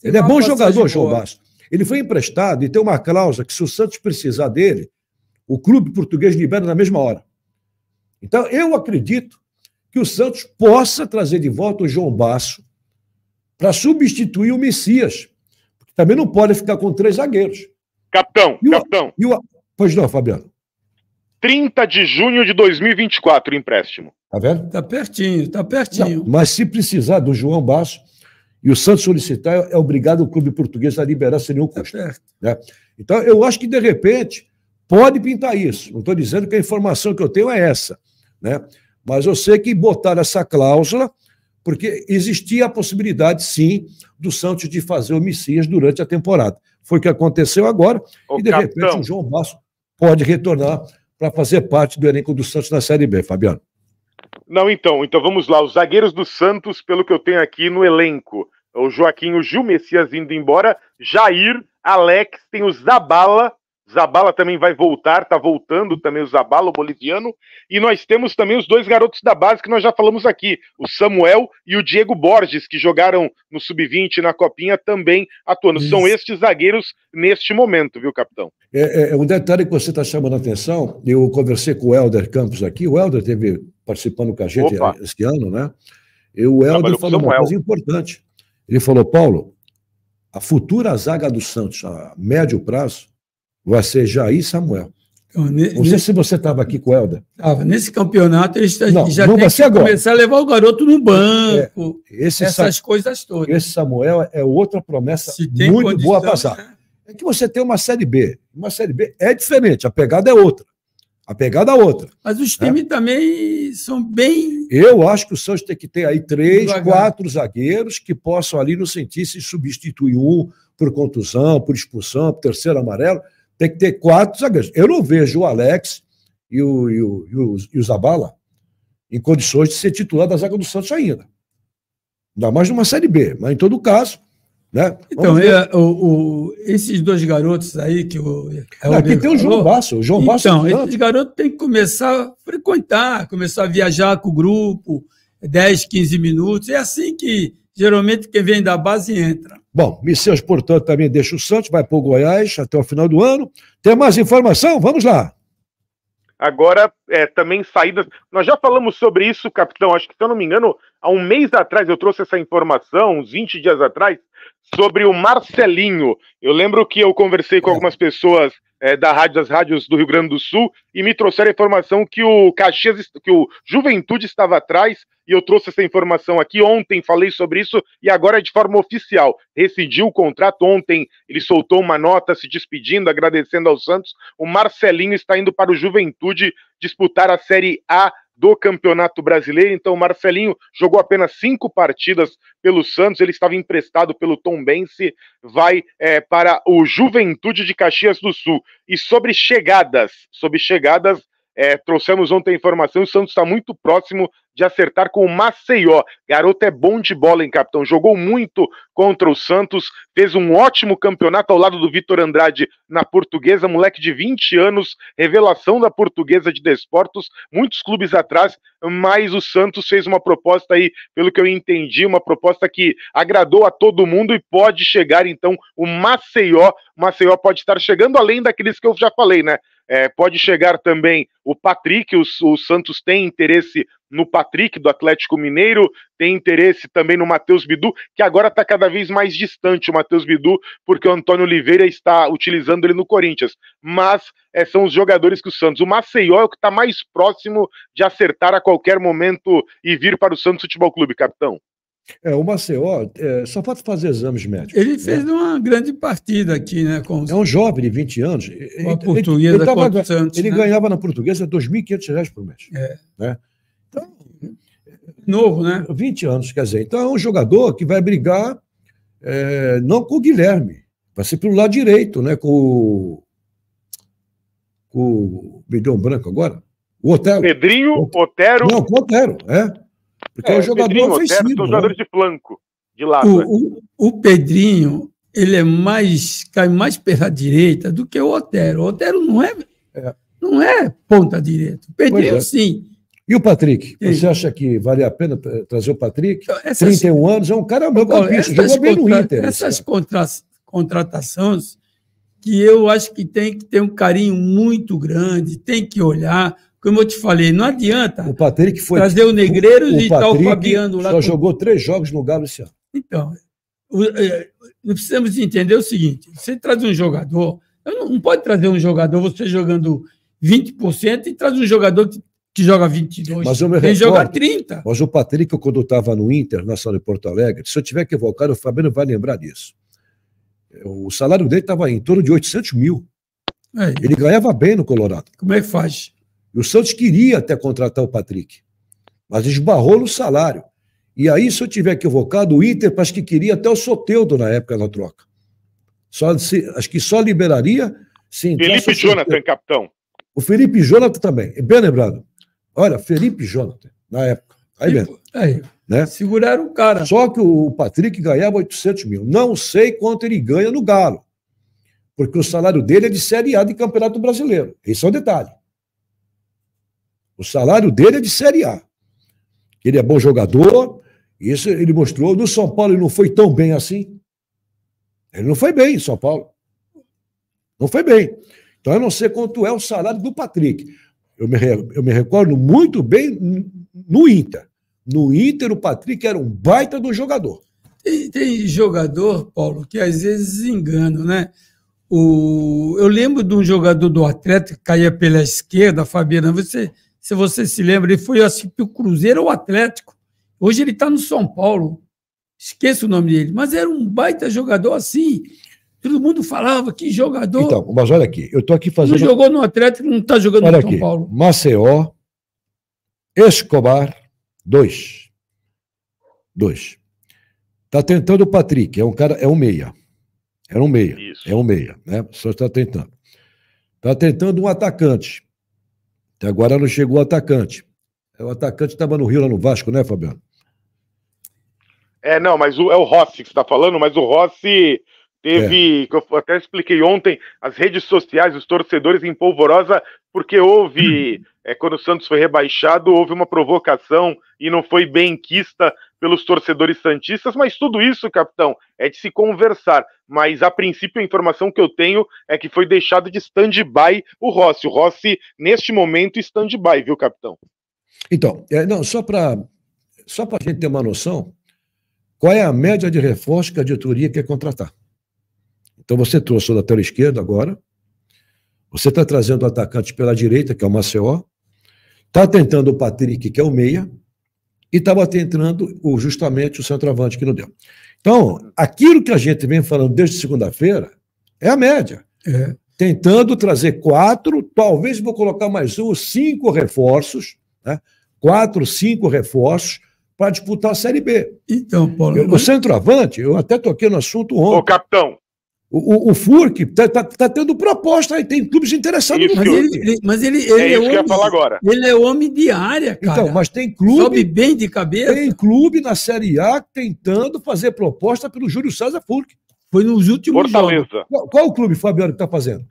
Teve ele é bom jogador, boa. João Basso. Ele foi emprestado e tem uma cláusula que, se o Santos precisar dele, o clube português libera na mesma hora. Então, eu acredito que o Santos possa trazer de volta o João Basso para substituir o Messias. Porque também não pode ficar com três zagueiros. Capitão, e o, capitão. E o, pois não, Fabiano. 30 de junho de 2024, empréstimo. Tá vendo? Tá pertinho, tá pertinho. Não, mas se precisar do João Basso e o Santos solicitar, é obrigado o clube português a liberar sem nenhum custo. Tá né? Então, eu acho que, de repente, Pode pintar isso. Não estou dizendo que a informação que eu tenho é essa, né? Mas eu sei que botaram essa cláusula porque existia a possibilidade, sim, do Santos de fazer o Messias durante a temporada. Foi o que aconteceu agora Ô, e de capitão. repente o João Basso pode retornar para fazer parte do elenco do Santos na Série B, Fabiano. Não, então, então vamos lá. Os zagueiros do Santos, pelo que eu tenho aqui no elenco, é o Joaquim, o Gil Messias indo embora, Jair, Alex, tem o Zabala, Zabala também vai voltar, tá voltando também o Zabala, o boliviano. E nós temos também os dois garotos da base que nós já falamos aqui, o Samuel e o Diego Borges, que jogaram no Sub-20 na Copinha, também atuando. Isso. São estes zagueiros neste momento, viu, capitão? É, é, é um detalhe que você está chamando a atenção, eu conversei com o Helder Campos aqui, o Helder teve participando com a gente Opa. Eh, esse ano, né? E o Helder falou uma coisa importante. Ele falou, Paulo, a futura zaga do Santos a médio prazo vai ser Jair Samuel. Então, não sei se você estava aqui com o Helder. Tava. Ah, nesse campeonato, eles tá- não, já não tem que agora. começar a levar o garoto no banco, é, essas Sa coisas todas. Esse Samuel é outra promessa muito boa né? a passar. É que você tem uma Série B. Uma Série B é diferente, a pegada é outra. A pegada é outra. Mas os times também são bem. Eu acho que o Santos tem que ter aí três, Devagar. quatro zagueiros que possam ali no sentir se substituir um por contusão, por expulsão, por terceiro amarelo. Tem que ter quatro zagueiros. Eu não vejo o Alex e o, e o, e o, e o Zabala em condições de ser titular da zaga do Santos ainda. Ainda mais numa Série B. Mas, em todo caso, né? Então, é, o, o, esses dois garotos aí que o. É o Aqui tem o João Basso. O João Basso então, é esses garotos têm que começar a frequentar, começar a viajar com o grupo, 10, 15 minutos. É assim que geralmente quem vem da base entra. Bom, Messias, portanto, também deixa o Santos, vai para o Goiás até o final do ano. Tem mais informação? Vamos lá. Agora, é, também saídas. Nós já falamos sobre isso, capitão. Acho que, se eu não me engano, há um mês atrás eu trouxe essa informação, uns 20 dias atrás, sobre o Marcelinho. Eu lembro que eu conversei com é. algumas pessoas é, da rádio, das rádios do Rio Grande do Sul e me trouxeram a informação que o Caxias, que o Juventude estava atrás e eu trouxe essa informação aqui ontem, falei sobre isso e agora é de forma oficial. Rescindiu o contrato ontem, ele soltou uma nota se despedindo, agradecendo ao Santos. O Marcelinho está indo para o Juventude disputar a Série A do Campeonato Brasileiro. Então, o Marcelinho jogou apenas cinco partidas pelo Santos, ele estava emprestado pelo Tom Bense, vai é, para o Juventude de Caxias do Sul. E sobre chegadas, sobre chegadas, é, trouxemos ontem a informação, o Santos está muito próximo de acertar com o Maceió. Garoto é bom de bola, hein, capitão? Jogou muito contra o Santos, fez um ótimo campeonato ao lado do Vitor Andrade na portuguesa, moleque de 20 anos, revelação da portuguesa de desportos, muitos clubes atrás, mas o Santos fez uma proposta aí, pelo que eu entendi, uma proposta que agradou a todo mundo e pode chegar então o Maceió. O Maceió pode estar chegando além daqueles que eu já falei, né? É, pode chegar também o Patrick, o, o, Santos tem interesse no Patrick do Atlético Mineiro, tem interesse também no Matheus Bidu, que agora está cada vez mais distante o Matheus Bidu, porque o Antônio Oliveira está utilizando ele no Corinthians. Mas é, são os jogadores que o Santos. O Maceió é o que está mais próximo de acertar a qualquer momento e vir para o Santos Futebol Clube, capitão. É, o Maceió é, só falta fazer exames médicos. Ele né? fez né? uma grande partida aqui, né? Com... É um jovem de 20 anos. Com a portuguesa ele, ele, tava, Santos, ele né? ganhava na portuguesa R$ 2.500 por mês. É. Né? Então, Novo, né? 20 anos, quer dizer. Então é um jogador que vai brigar é, não com o Guilherme, vai ser pelo lado direito, né? Com o. Com o. Me deu um branco agora? O Otero. Pedrinho, o... Otero. Não, com o Otero, é. Porque é, é o jogador Pedrinho, ofensivo. São jogadores né? de flanco, de lado. O, né? o, o, Pedrinho, ele é mais, cai mais pela direita do que o Otero. O Otero não é, é. não é ponta direita. O Pedrinho, é. sim. E o Patrick? Sim. Você acha que vale a pena trazer o Patrick? Então, essas, 31 anos, é um cara bom, jogou bem no Inter. Essas contra, contratações que eu acho que tem que ter um carinho muito grande, tem que olhar, como eu te falei, não adianta o Patrick foi, trazer o Negreiros o, o e tal o Fabiano lá. Só com... jogou três jogos no Galo esse ano. Então, é, nós precisamos entender o seguinte: você traz um jogador, não, não pode trazer um jogador você jogando 20% e traz um jogador que, que joga 22, mas eu me tem joga 30. Mas o Patrick, quando eu estava no Inter, na sala de Porto Alegre, se eu tiver que evocar, o Fabiano vai lembrar disso. O salário dele estava em torno de 800 mil. É. Ele ganhava bem no Colorado. Como é que faz? E o Santos queria até contratar o Patrick, mas esbarrou no salário. E aí, se eu tiver equivocado, o Inter, acho que queria até o Soteudo na época na troca. Só se, acho que só liberaria se Felipe Jonathan, capitão. O Felipe Jonathan também, bem lembrado. Olha, Felipe Jonathan, na época. Aí mesmo. Aí, né? Seguraram o cara. Só que o Patrick ganhava 800 mil. Não sei quanto ele ganha no Galo. Porque o salário dele é de Série A de Campeonato Brasileiro. Esse é o um detalhe. O salário dele é de Série A. Ele é bom jogador, isso ele mostrou. No São Paulo ele não foi tão bem assim. Ele não foi bem em São Paulo. Não foi bem. Então eu não sei quanto é o salário do Patrick. Eu me, eu me recordo muito bem no Inter. No Inter, o Patrick era um baita do jogador. Tem, tem jogador, Paulo, que às vezes engana, né? O, eu lembro de um jogador do Atlético que caía pela esquerda, Fabiana, você se você se lembra, ele foi assim, para o Cruzeiro ou Atlético. Hoje ele está no São Paulo. Esqueço o nome dele, mas era um baita jogador assim. Todo mundo falava que jogador. Então, mas olha aqui, eu estou aqui fazendo. Não jogou no Atlético, não está jogando olha no aqui, São Paulo. Maceió, Escobar, dois. Dois. Está tentando o Patrick, é um cara, é um meia. Era é um meia. Isso. É um meia, né? Só está tentando. Está tentando um atacante. Até agora não chegou o atacante. O atacante estava no Rio, lá no Vasco, né, Fabiano? É, não, mas o, é o Rossi que você está falando, mas o Rossi teve, é. eu até expliquei ontem, as redes sociais, os torcedores em polvorosa, porque houve, hum. é, quando o Santos foi rebaixado, houve uma provocação e não foi bem quista pelos torcedores santistas, mas tudo isso, capitão, é de se conversar. Mas a princípio a informação que eu tenho é que foi deixado de stand-by o Rossi. O Rossi, neste momento, stand-by, viu, capitão? Então, é, não, só para só a gente ter uma noção, qual é a média de reforço que a diretoria quer contratar? Então você trouxe o lateral esquerdo agora, você está trazendo o atacante pela direita, que é o Maceió, está tentando o Patrick, que é o meia, e estava entrando justamente o centroavante que não deu. Então, aquilo que a gente vem falando desde segunda-feira é a média. É. Tentando trazer quatro, talvez vou colocar mais um, cinco reforços, né? quatro, cinco reforços para disputar a Série B. Então, Paulo. Eu, mas... O centroavante, eu até toquei no assunto ontem. Ô, capitão, o, o, o Furk está tá, tá, tendo proposta aí, tem clubes interessados isso no Mas ele, mas ele, ele é, é homem, falar agora. Ele é homem de área, cara. Então, mas tem clube. Sobe bem de cabeça. Tem clube na Série A tentando fazer proposta pelo Júlio César Furk. Foi nos últimos Fortaleza. jogos. Qual, qual o clube, Fabiano, que está fazendo?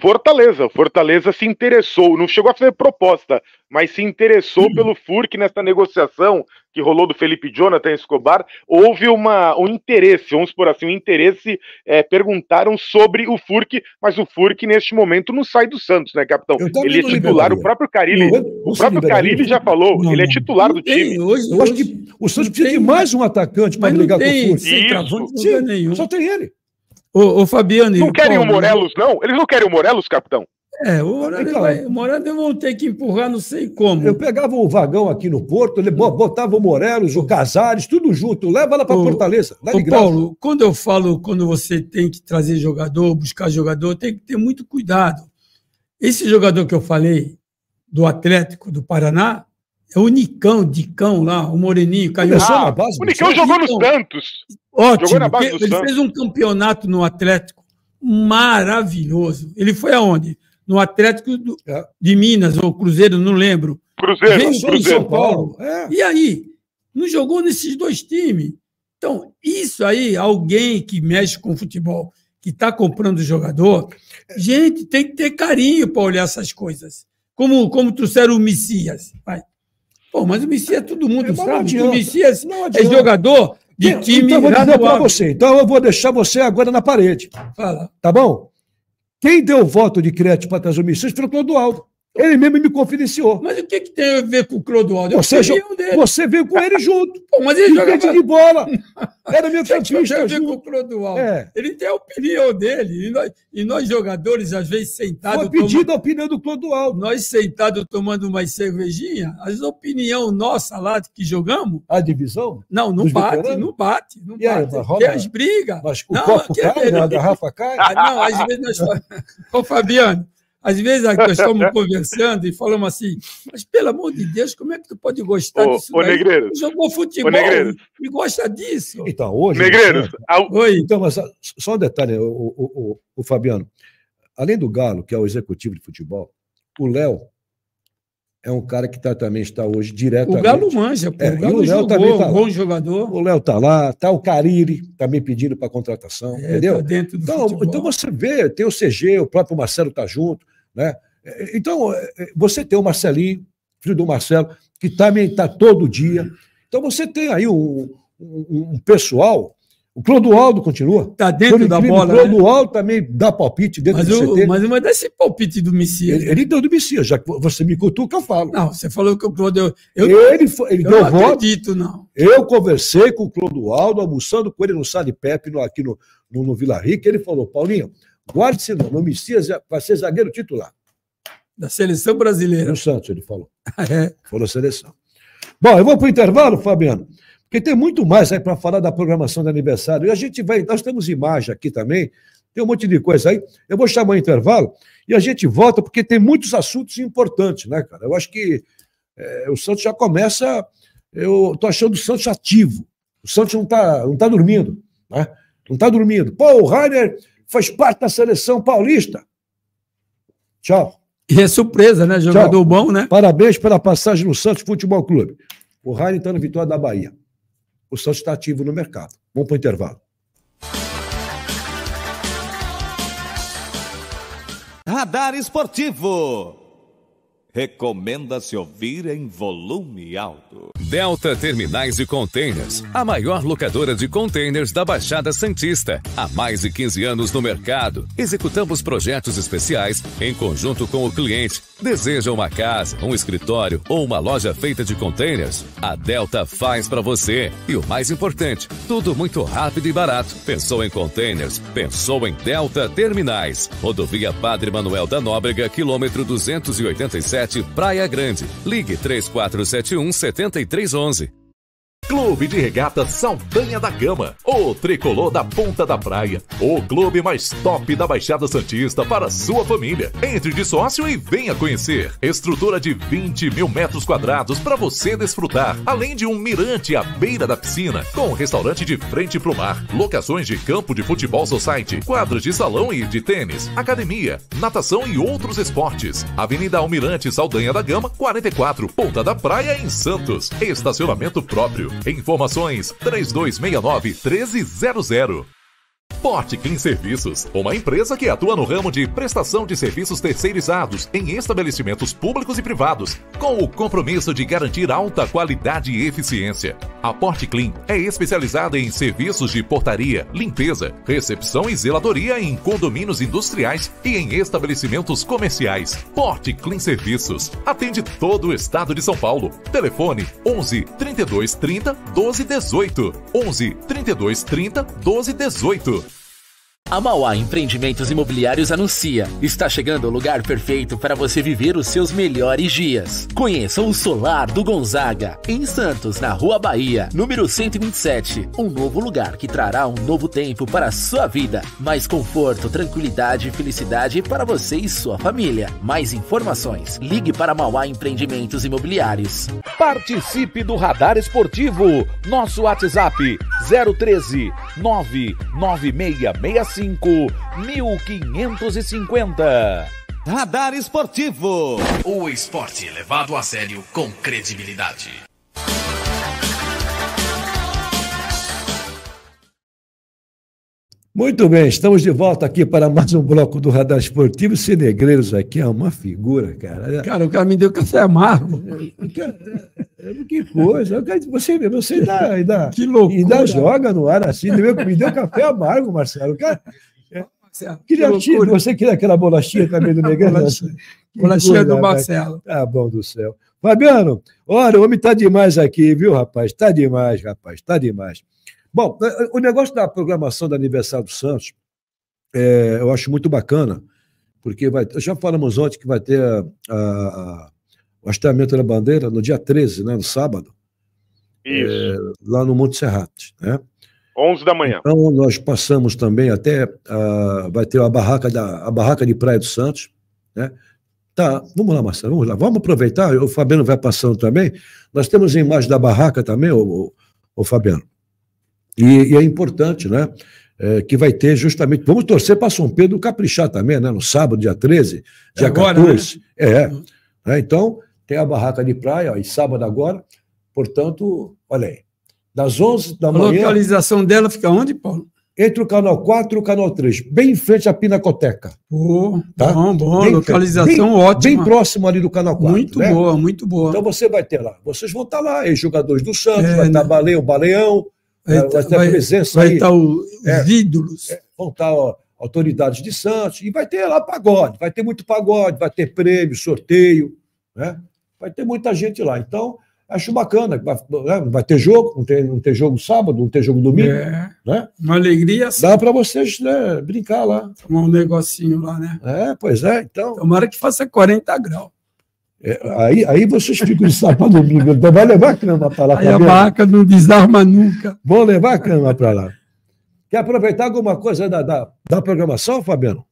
Fortaleza. Fortaleza se interessou, não chegou a fazer proposta, mas se interessou pelo Furk nessa negociação que rolou do Felipe Jonathan Escobar, houve uma, um interesse, vamos por assim, um interesse, é, perguntaram sobre o Furk, mas o Furk neste momento não sai do Santos, né, capitão? Ele é titular, o próprio Carilli, o próprio Carilli já falou, não, ele é titular do tem, time. Hoje, eu acho que o Santos precisa de mais um atacante para ligar com o Furk. travante, não tem nenhum. Só tem ele. O ô Fabiano. Não querem o né? Morelos, não? Eles não querem o Morelos, capitão? É, o hora, eu vou ter que empurrar, não sei como. Eu pegava o vagão aqui no Porto, botava o Morelos, o Casares, tudo junto, leva lá para Fortaleza. ô, Paulo, quando eu falo quando você tem que trazer jogador, buscar jogador, tem que ter muito cuidado. Esse jogador que eu falei, do Atlético do Paraná, é o Nicão, Dicão lá, o Moreninho, caiu ah, é na base. O Nicão jogou Nicão. no Santos. Ótimo, jogou na base ele, ele Santos. fez um campeonato no Atlético maravilhoso. Ele foi aonde? no Atlético do, é. de Minas, ou Cruzeiro, não lembro. Cruzeiro, Veio Cruzeiro. São Paulo. É. E aí? Não jogou nesses dois times. Então, isso aí, alguém que mexe com futebol, que está comprando jogador, gente, tem que ter carinho para olhar essas coisas. Como, como trouxeram o Messias. Vai. Pô, mas o Messias é todo mundo é, sabe. O Messias é jogador de time então, vou dizer para você. Então eu vou deixar você agora na parede. Fala. Tá bom? Quem deu voto de crédito para as Omissões? foi o Clodoaldo. Ele mesmo me confidenciou. Mas o que, que tem a ver com o Clodoaldo? Eu você, você veio com ele junto. Pô, mas ele jogava... de bola. Era meu cantista. Eu junto. com o Clodoaldo. É. Ele tem a opinião dele. E nós, e nós jogadores, às vezes, sentados... Foi pedida a opinião do Clodoaldo. Nós sentados tomando uma cervejinha, as opinião nossa lá que jogamos... A divisão? Não, não bate, não bate. Não e bate. Aí, as brigas. Mas o não, copo cai, né? a garrafa cai? Ah, não, às vezes nós... Ô, Fabiano... Às vezes nós estamos conversando e falamos assim, mas pelo amor de Deus, como é que tu pode gostar ô, disso? Ô, Negreiros. jogou futebol e gosta disso. Então, hoje. Negreiros. Né? Oi. Então, mas só um detalhe, o, o, o, o Fabiano. Além do Galo, que é o executivo de futebol, o Léo é um cara que tá, também está hoje direto. O Galo manja, pô. É, o Galo o jogou, tá um bom jogador. O Léo está lá, está o Cariri também tá pedindo para contratação, é, entendeu? Tá dentro do então, então você vê, tem o CG, o próprio Marcelo está junto. Né? É, é, então, é, você tem o Marcelinho, filho do Marcelo, que também está todo dia. Então, você tem aí um, um, um pessoal. O Clodoaldo continua. Está dentro incrível, da bola. O né? Clodoaldo né? também dá palpite dentro mas do CT. Mas não vai dar esse palpite do Messias. Ele, ele deu do Messias, já que você me cutuca, eu falo. Não, você falou que o Clodoaldo. Eu, ele ele eu deu não voto. acredito, não. Eu conversei com o Clodoaldo, almoçando com ele no Sade Pepe, no, aqui no, no, no Vila Rica. Ele falou, Paulinho, Guarde esse nome, o Messias vai ser zagueiro titular. Da seleção brasileira. No Santos, ele falou. Ah, é. Falou seleção. Bom, eu vou para o intervalo, Fabiano, porque tem muito mais aí para falar da programação de aniversário. E a gente vai, nós temos imagem aqui também, tem um monte de coisa aí. Eu vou chamar o intervalo e a gente volta, porque tem muitos assuntos importantes, né, cara? Eu acho que é, o Santos já começa. Eu tô achando o Santos ativo. O Santos não está, não tá dormindo, né? Não está dormindo. Pô, o Rainer faz parte da seleção paulista. Tchau. E é surpresa, né? Jogador Tchau. bom, né? Parabéns pela passagem no Santos Futebol Clube. O Rainer está na vitória da Bahia. O Santos está ativo no mercado. Vamos para o intervalo. Radar Esportivo. Recomenda-se ouvir em volume alto. Delta Terminais e Containers, a maior locadora de containers da Baixada Santista. Há mais de 15 anos no mercado, executamos projetos especiais em conjunto com o cliente. Deseja uma casa, um escritório ou uma loja feita de containers? A Delta faz para você. E o mais importante, tudo muito rápido e barato. Pensou em containers? Pensou em Delta Terminais. Rodovia Padre Manuel da Nóbrega, quilômetro 287 Praia Grande. Ligue 3471 7311. Clube de Regata Saldanha da Gama, o tricolor da ponta da praia, o clube mais top da Baixada Santista para sua família. Entre de sócio e venha conhecer. Estrutura de 20 mil metros quadrados para você desfrutar, além de um mirante à beira da piscina, com restaurante de frente para o mar, locações de campo de futebol society, quadros de salão e de tênis, academia, natação e outros esportes. Avenida Almirante Saldanha da Gama, 44, Ponta da Praia, em Santos. Estacionamento próprio. Informações 3269 1300. Clean Serviços, uma empresa que atua no ramo de prestação de serviços terceirizados em estabelecimentos públicos e privados, com o compromisso de garantir alta qualidade e eficiência. A Clean é especializada em serviços de portaria, limpeza, recepção e zeladoria em condomínios industriais e em estabelecimentos comerciais. Clean Serviços atende todo o estado de São Paulo. Telefone 11 32 30 12 18 11 32 30 12 18 a Mauá Empreendimentos Imobiliários anuncia: está chegando o lugar perfeito para você viver os seus melhores dias. Conheça o Solar do Gonzaga, em Santos, na Rua Bahia, número 127. Um novo lugar que trará um novo tempo para a sua vida. Mais conforto, tranquilidade e felicidade para você e sua família. Mais informações: ligue para Mauá Empreendimentos Imobiliários. Participe do Radar Esportivo. Nosso WhatsApp 013 99665 e cinquenta Radar Esportivo. O esporte levado a sério com credibilidade. Muito bem, estamos de volta aqui para mais um bloco do Radar Esportivo. Cinegreiros aqui é uma figura, cara. Cara, o cara me deu café amargo. que coisa. Você mesmo, você ainda, ainda, que loucura. ainda joga no ar assim. Me deu café amargo, Marcelo. Cara, Queria é, que você queria é aquela bolachinha também do Negreiro? Assim, bolachinha bolachinha do Marcelo. Tá ah, bom do céu. Fabiano, olha, o homem está demais aqui, viu, rapaz? Está demais, rapaz, Está demais. Bom, é, é, o negócio da programação do aniversário do Santos, é, eu acho muito bacana, porque vai, já falamos ontem que vai ter a, a, o hasteamento da bandeira no dia 13, né, no sábado, é, lá no Monte Serrate, né? 11 da manhã. Então, nós passamos também até. vai ter a barraca, da, a barraca de Praia do Santos. Né? Tá, vamos lá, Marcelo, vamos lá. Vamos aproveitar, o Fabiano vai passando também. Nós temos a imagem da barraca também, o Fabiano. E, e é importante, né? É, que vai ter justamente. Vamos torcer para São Pedro caprichar também, né? No sábado, dia 13, é dia agora, 14. Né? É. Uhum. é. Então, tem a barraca de praia, ó, e sábado agora. Portanto, olha aí. Das 11 da a manhã. A localização dela fica onde, Paulo? Entre o canal 4 e o canal 3, bem em frente à Pinacoteca. tá? bom, bom, bem localização bem, ótima. Bem próximo ali do canal 4. Muito né? boa, muito boa. Então você vai ter lá. Vocês vão estar tá lá, ex-jogadores do Santos, é, vai estar tá né? Baleão, Baleão, Vai, vai ter tá, vai, presença vai aí. estar tá os é, ídolos. É, vão estar tá, autoridades de Santos, e vai ter lá pagode, vai ter muito pagode, vai ter prêmio, sorteio, né? vai ter muita gente lá. Então, acho bacana, vai, né? vai ter jogo, não tem, não tem jogo sábado, não tem jogo domingo. É, né? Uma alegria. Sim. Dá para vocês né, brincar lá. Tomar um negocinho lá, né? É, pois é, então. Tomara que faça 40 graus. É, aí, aí vocês ficam de sábado domingo. Então vai levar a cama para lá. Aí a vaca não desarma nunca. Vou levar a cama para lá. Quer aproveitar alguma coisa da, da, da programação, Fabiano?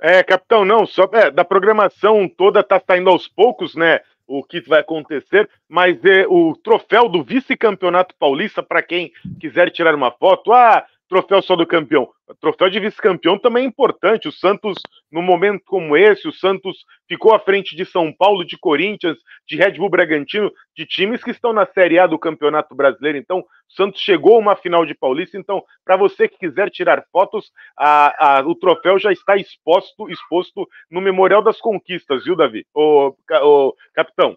É, capitão, não, só é, da programação toda está saindo aos poucos, né? O que vai acontecer, mas é, o troféu do vice-campeonato paulista, para quem quiser tirar uma foto, ah, troféu só do campeão. O troféu de vice-campeão também é importante. O Santos, num momento como esse, o Santos ficou à frente de São Paulo, de Corinthians, de Red Bull Bragantino, de times que estão na Série A do Campeonato Brasileiro. Então, o Santos chegou a uma final de Paulista. Então, para você que quiser tirar fotos, a, a, o troféu já está exposto, exposto no Memorial das Conquistas, viu, Davi? Ô, capitão.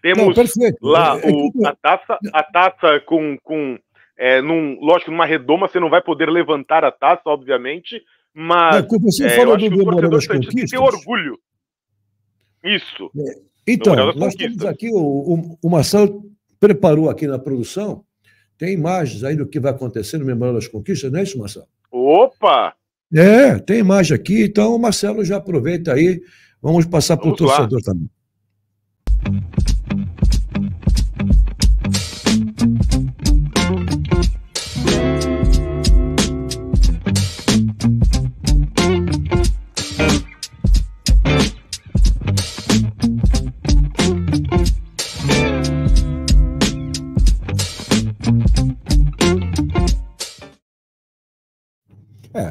Temos Não, lá é, é o, a taça, a taça com, com é, num, lógico, numa redoma você não vai poder levantar a taça, obviamente, mas. É, como você é, do Memorial das Conquistas. Tem que orgulho. Isso. É. Então, nós temos aqui, o, o, o Marcelo preparou aqui na produção, tem imagens aí do que vai acontecer no Memorial das Conquistas, não é isso, Marcelo? Opa! É, tem imagem aqui, então o Marcelo já aproveita aí, vamos passar para o torcedor lá. também.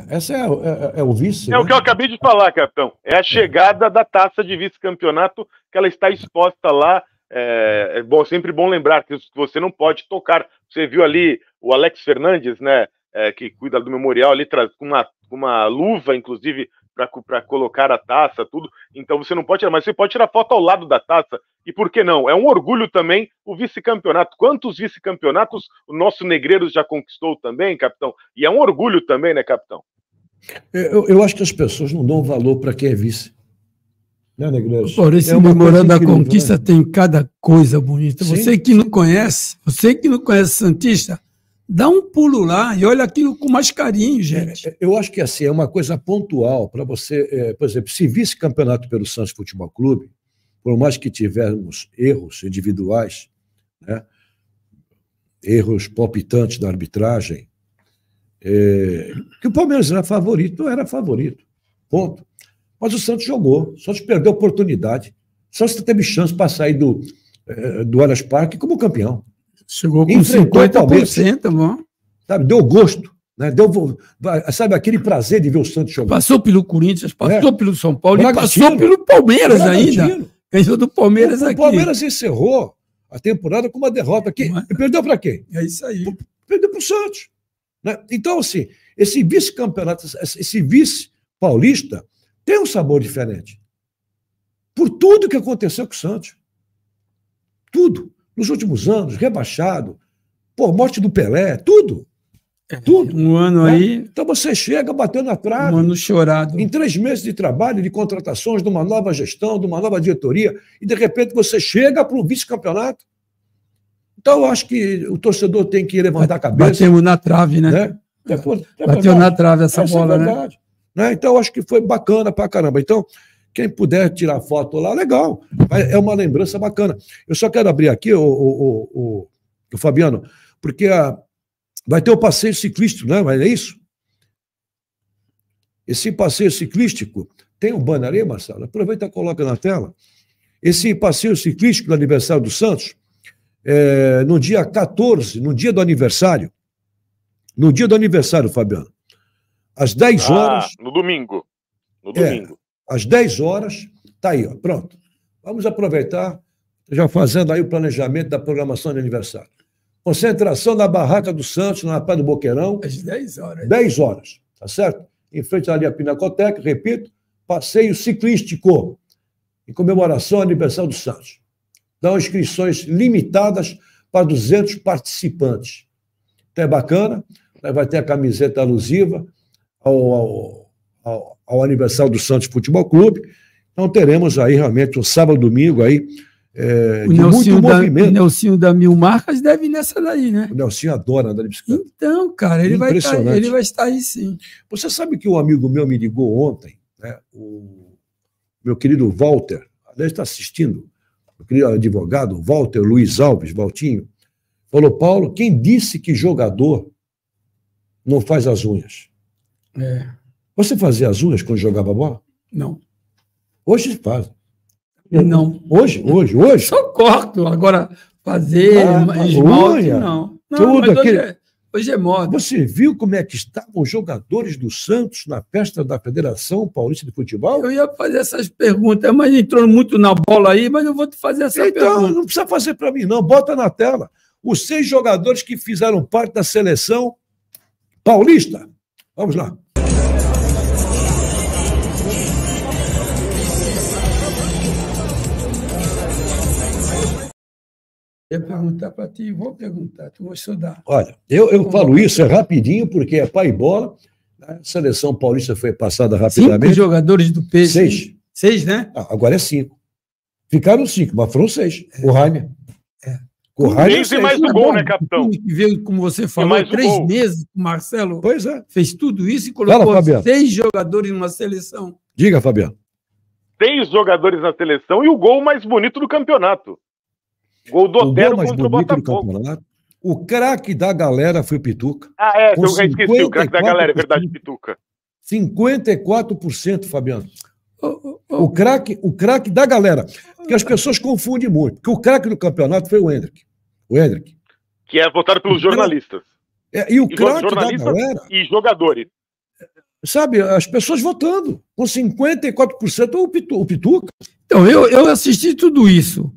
Essa é, é, é o vice. É né? o que eu acabei de falar, capitão. É a chegada da taça de vice-campeonato que ela está exposta lá. É, é, bom, sempre bom lembrar que você não pode tocar. Você viu ali o Alex Fernandes, né? É, que cuida do memorial ali, traz uma, uma luva, inclusive, para colocar a taça, tudo. Então você não pode tirar, mas você pode tirar foto ao lado da taça. E por que não? É um orgulho também o vice-campeonato. Quantos vice-campeonatos o nosso Negreiros já conquistou também, capitão? E é um orgulho também, né, capitão? Eu, eu acho que as pessoas não dão valor para quem é vice. Né, Negreiros? Por esse é memorando da conquista né? tem cada coisa bonita. Sim. Você que não conhece, você que não conhece Santista, dá um pulo lá e olha aquilo com mais carinho, é, gente. É, eu acho que assim, é uma coisa pontual para você, é, por exemplo, se vice-campeonato pelo Santos Futebol Clube, por mais que tivermos erros individuais, né, erros palpitantes da arbitragem, é, que o Palmeiras era favorito, era favorito. Ponto. Mas o Santos jogou, o Santos perdeu a oportunidade. O Santos teve chance para sair do, é, do Allianz Parque como campeão. Chegou com Enfrentou 50%, é bom. Sabe, deu gosto. Né? Deu, sabe, aquele prazer de ver o Santos jogar. Passou pelo Corinthians, passou é. pelo São Paulo e passou pelo Palmeiras ainda. Ganhou do Palmeiras o, aqui. O Palmeiras encerrou a temporada com uma derrota aqui. Mas... E perdeu para quem? É isso aí. Perdeu para o Santos. Né? Então, assim, esse vice-campeonato, esse vice-paulista tem um sabor diferente. Por tudo que aconteceu com o Santos. Tudo. Nos últimos anos, rebaixado, por morte do Pelé, tudo. É, tudo. Um ano né? aí. Então você chega batendo a trave. Um ano chorado. Em três meses de trabalho, de contratações, de uma nova gestão, de uma nova diretoria, e de repente você chega para o vice-campeonato. Então, acho que o torcedor tem que levantar a cabeça. Bateu na trave, né? né? É, bateu é na trave essa, é bola, é né? né? Então, acho que foi bacana pra caramba. Então, quem puder tirar foto lá, legal. É uma lembrança bacana. Eu só quero abrir aqui, o, o, o, o Fabiano, porque a, vai ter o passeio ciclístico, né? Mas é isso? Esse passeio ciclístico, tem um banner aí, Marcelo? Aproveita e coloca na tela. Esse passeio ciclístico do aniversário do Santos, é, no dia 14, no dia do aniversário. No dia do aniversário, Fabiano. Às 10 ah, horas. Ah, no domingo. No é, domingo. É, às 10 horas, tá aí, ó, pronto. Vamos aproveitar, já fazendo aí o planejamento da programação de aniversário. Concentração na Barraca do Santos, na Praia do Boqueirão. Às 10 horas. 10 horas, tá certo? Em frente ali à Pinacoteca, repito, passeio ciclístico em comemoração ao aniversário do Santos dão inscrições limitadas para 200 participantes. Então é bacana, né? vai ter a camiseta alusiva ao, ao, ao, ao aniversário do Santos Futebol Clube. Então teremos aí realmente um sábado, domingo aí, é, o de Nelsinho muito da, movimento. O Nelsinho da Mil Marcas deve ir nessa daí, né? O Nelsinho adora andar de bicicleta. Então, cara, ele, vai tá estar, ele vai estar aí sim. Você sabe que um amigo meu me ligou ontem, né? o meu querido Walter, ele está assistindo, querido advogado Walter Luiz Alves, Valtinho, falou: Paulo, quem disse que jogador não faz as unhas? É. Você fazia as unhas quando jogava bola? Não. Hoje faz. Não. Hoje, hoje, hoje. Só corto. Agora, fazer ah, esmalte, unha. não. não. Tudo aquilo. É... Hoje é moda. Você viu como é que estavam os jogadores do Santos na festa da Federação Paulista de Futebol? Eu ia fazer essas perguntas, mas entrou muito na bola aí, mas eu vou te fazer essa então, pergunta. Então, não precisa fazer para mim, não. Bota na tela. Os seis jogadores que fizeram parte da seleção paulista. Vamos lá. Eu ia perguntar para ti, vou perguntar, tu vou estudar. Olha, eu, eu falo isso é rapidinho, porque é pai bola. A seleção paulista foi passada rapidamente. Cinco jogadores do peso. Seis. Seis, né? Ah, agora é cinco. Ficaram cinco, mas foram seis. É. O Rainer. É. O Rainer. Isso e mais um tá gol, né, capitão? Que veio, como você falou, três gol. meses o Marcelo. Pois é. Fez tudo isso e colocou Fala, seis jogadores numa seleção. Diga, Fabiano. Seis jogadores na seleção e o gol mais bonito do campeonato. Gol do Otero contra o Botafogo. O craque da galera foi o Pituca. Ah, é, eu já esqueci, o craque da galera, é verdade, Pituca. 54%, Fabiano. O craque o craque da galera. Porque as pessoas confundem muito. Porque o craque do campeonato foi o Hendrick. O Hendrick. Que é votado pelos é- jornalistas. É, e o craque da galera. E jogadores. Sabe, as pessoas votando. Com 54% o, o Pituca. Então, eu, eu assisti tudo isso.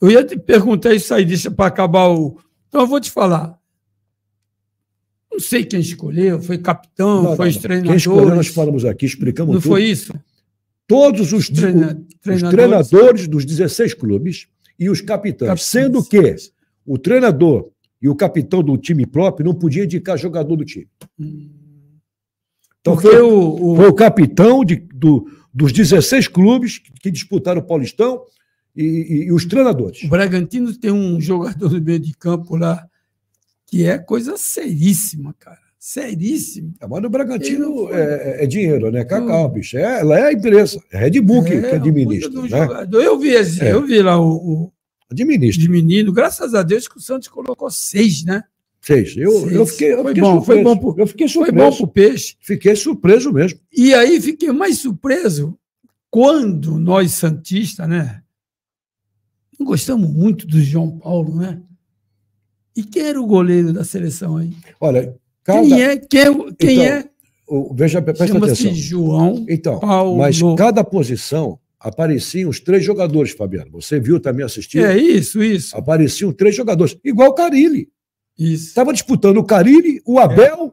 Eu ia te perguntar isso aí, deixa para acabar o. Então eu vou te falar. Não sei quem escolheu, foi capitão, não, foi não, treinador. Quem escolheu, nós falamos aqui, explicamos não tudo. Não foi isso? Todos os, Treina, tipo, os treinadores. dos 16 clubes e os capitães. capitães. Sendo que o treinador e o capitão do time próprio não podia indicar jogador do time. Então Porque foi, o, o... foi o capitão de, do, dos 16 clubes que disputaram o Paulistão e, e, e os treinadores. O Bragantino tem um jogador no meio de campo lá que é coisa seríssima, cara. Seríssimo. É, a moda Bragantino é, é, é, dinheiro, né? Cacau, eu... bicho. ela é, é a imprensa. É Red Bull que, é, que administra. Né? Eu, vi, eu vi lá o, o administra. de menino. Graças a Deus que o Santos colocou seis, né? Seis. Eu, seis. eu fiquei, eu foi fiquei bom, surpreso. Foi bom pro, eu fiquei surpreso. Foi bom pro peixe. Fiquei surpreso mesmo. E aí fiquei mais surpreso quando nós, santistas, né? Gostamos muito do João Paulo, né? E quem era o goleiro da seleção aí? Olha, cada... quem é? Quem, quem então, é? O, veja, presta atenção. João então, Paulo. Mas cada posição apareciam os três jogadores, Fabiano. Você viu também assistindo? É isso, isso. Apareciam três jogadores, igual o Carilli. Isso. Estava disputando o Carilli, o é. Abel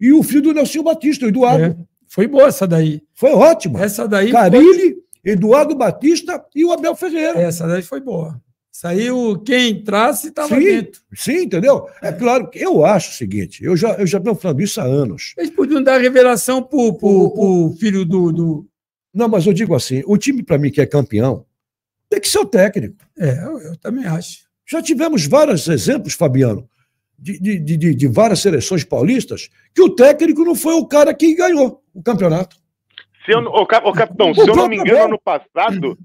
é. e o filho do Nelson Batista, o Eduardo. É. Foi boa essa daí. Foi ótima. Essa daí. Carilli, foi... Eduardo Batista e o Abel Ferreira. Essa daí foi boa. Saiu quem entrasse estava dentro. Sim, entendeu? É, claro que eu acho o seguinte, eu já, eu já venho falando isso há anos. Eles podiam dar revelação para o filho do, do. Não, mas eu digo assim: o time, para mim, que é campeão, tem que ser o técnico. É, eu, eu também acho. Já tivemos vários exemplos, Fabiano, de, de, de, de várias seleções paulistas, que o técnico não foi o cara que ganhou o campeonato. Se eu, ô, ô Capitão, se eu não me engano, ano passado.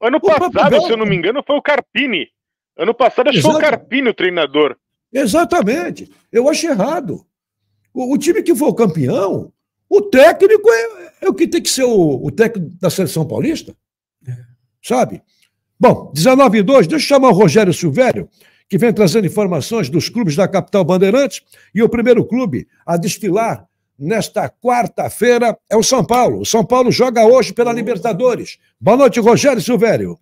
Ano passado, se eu não me engano, foi o Carpini. Ano passado achou Exato. o Carpini o treinador. Exatamente. Eu acho errado. O, o, time que for campeão, o técnico é, é o que tem que ser o, o técnico da seleção paulista. É. Sabe? Bom, 19 e 2, deixa eu chamar o Rogério Silvério, que vem trazendo informações dos clubes da capital Bandeirantes, e o primeiro clube a desfilar nesta quarta-feira é o São Paulo. O São Paulo joga hoje pela Libertadores. Boa noite, Rogério Silvério.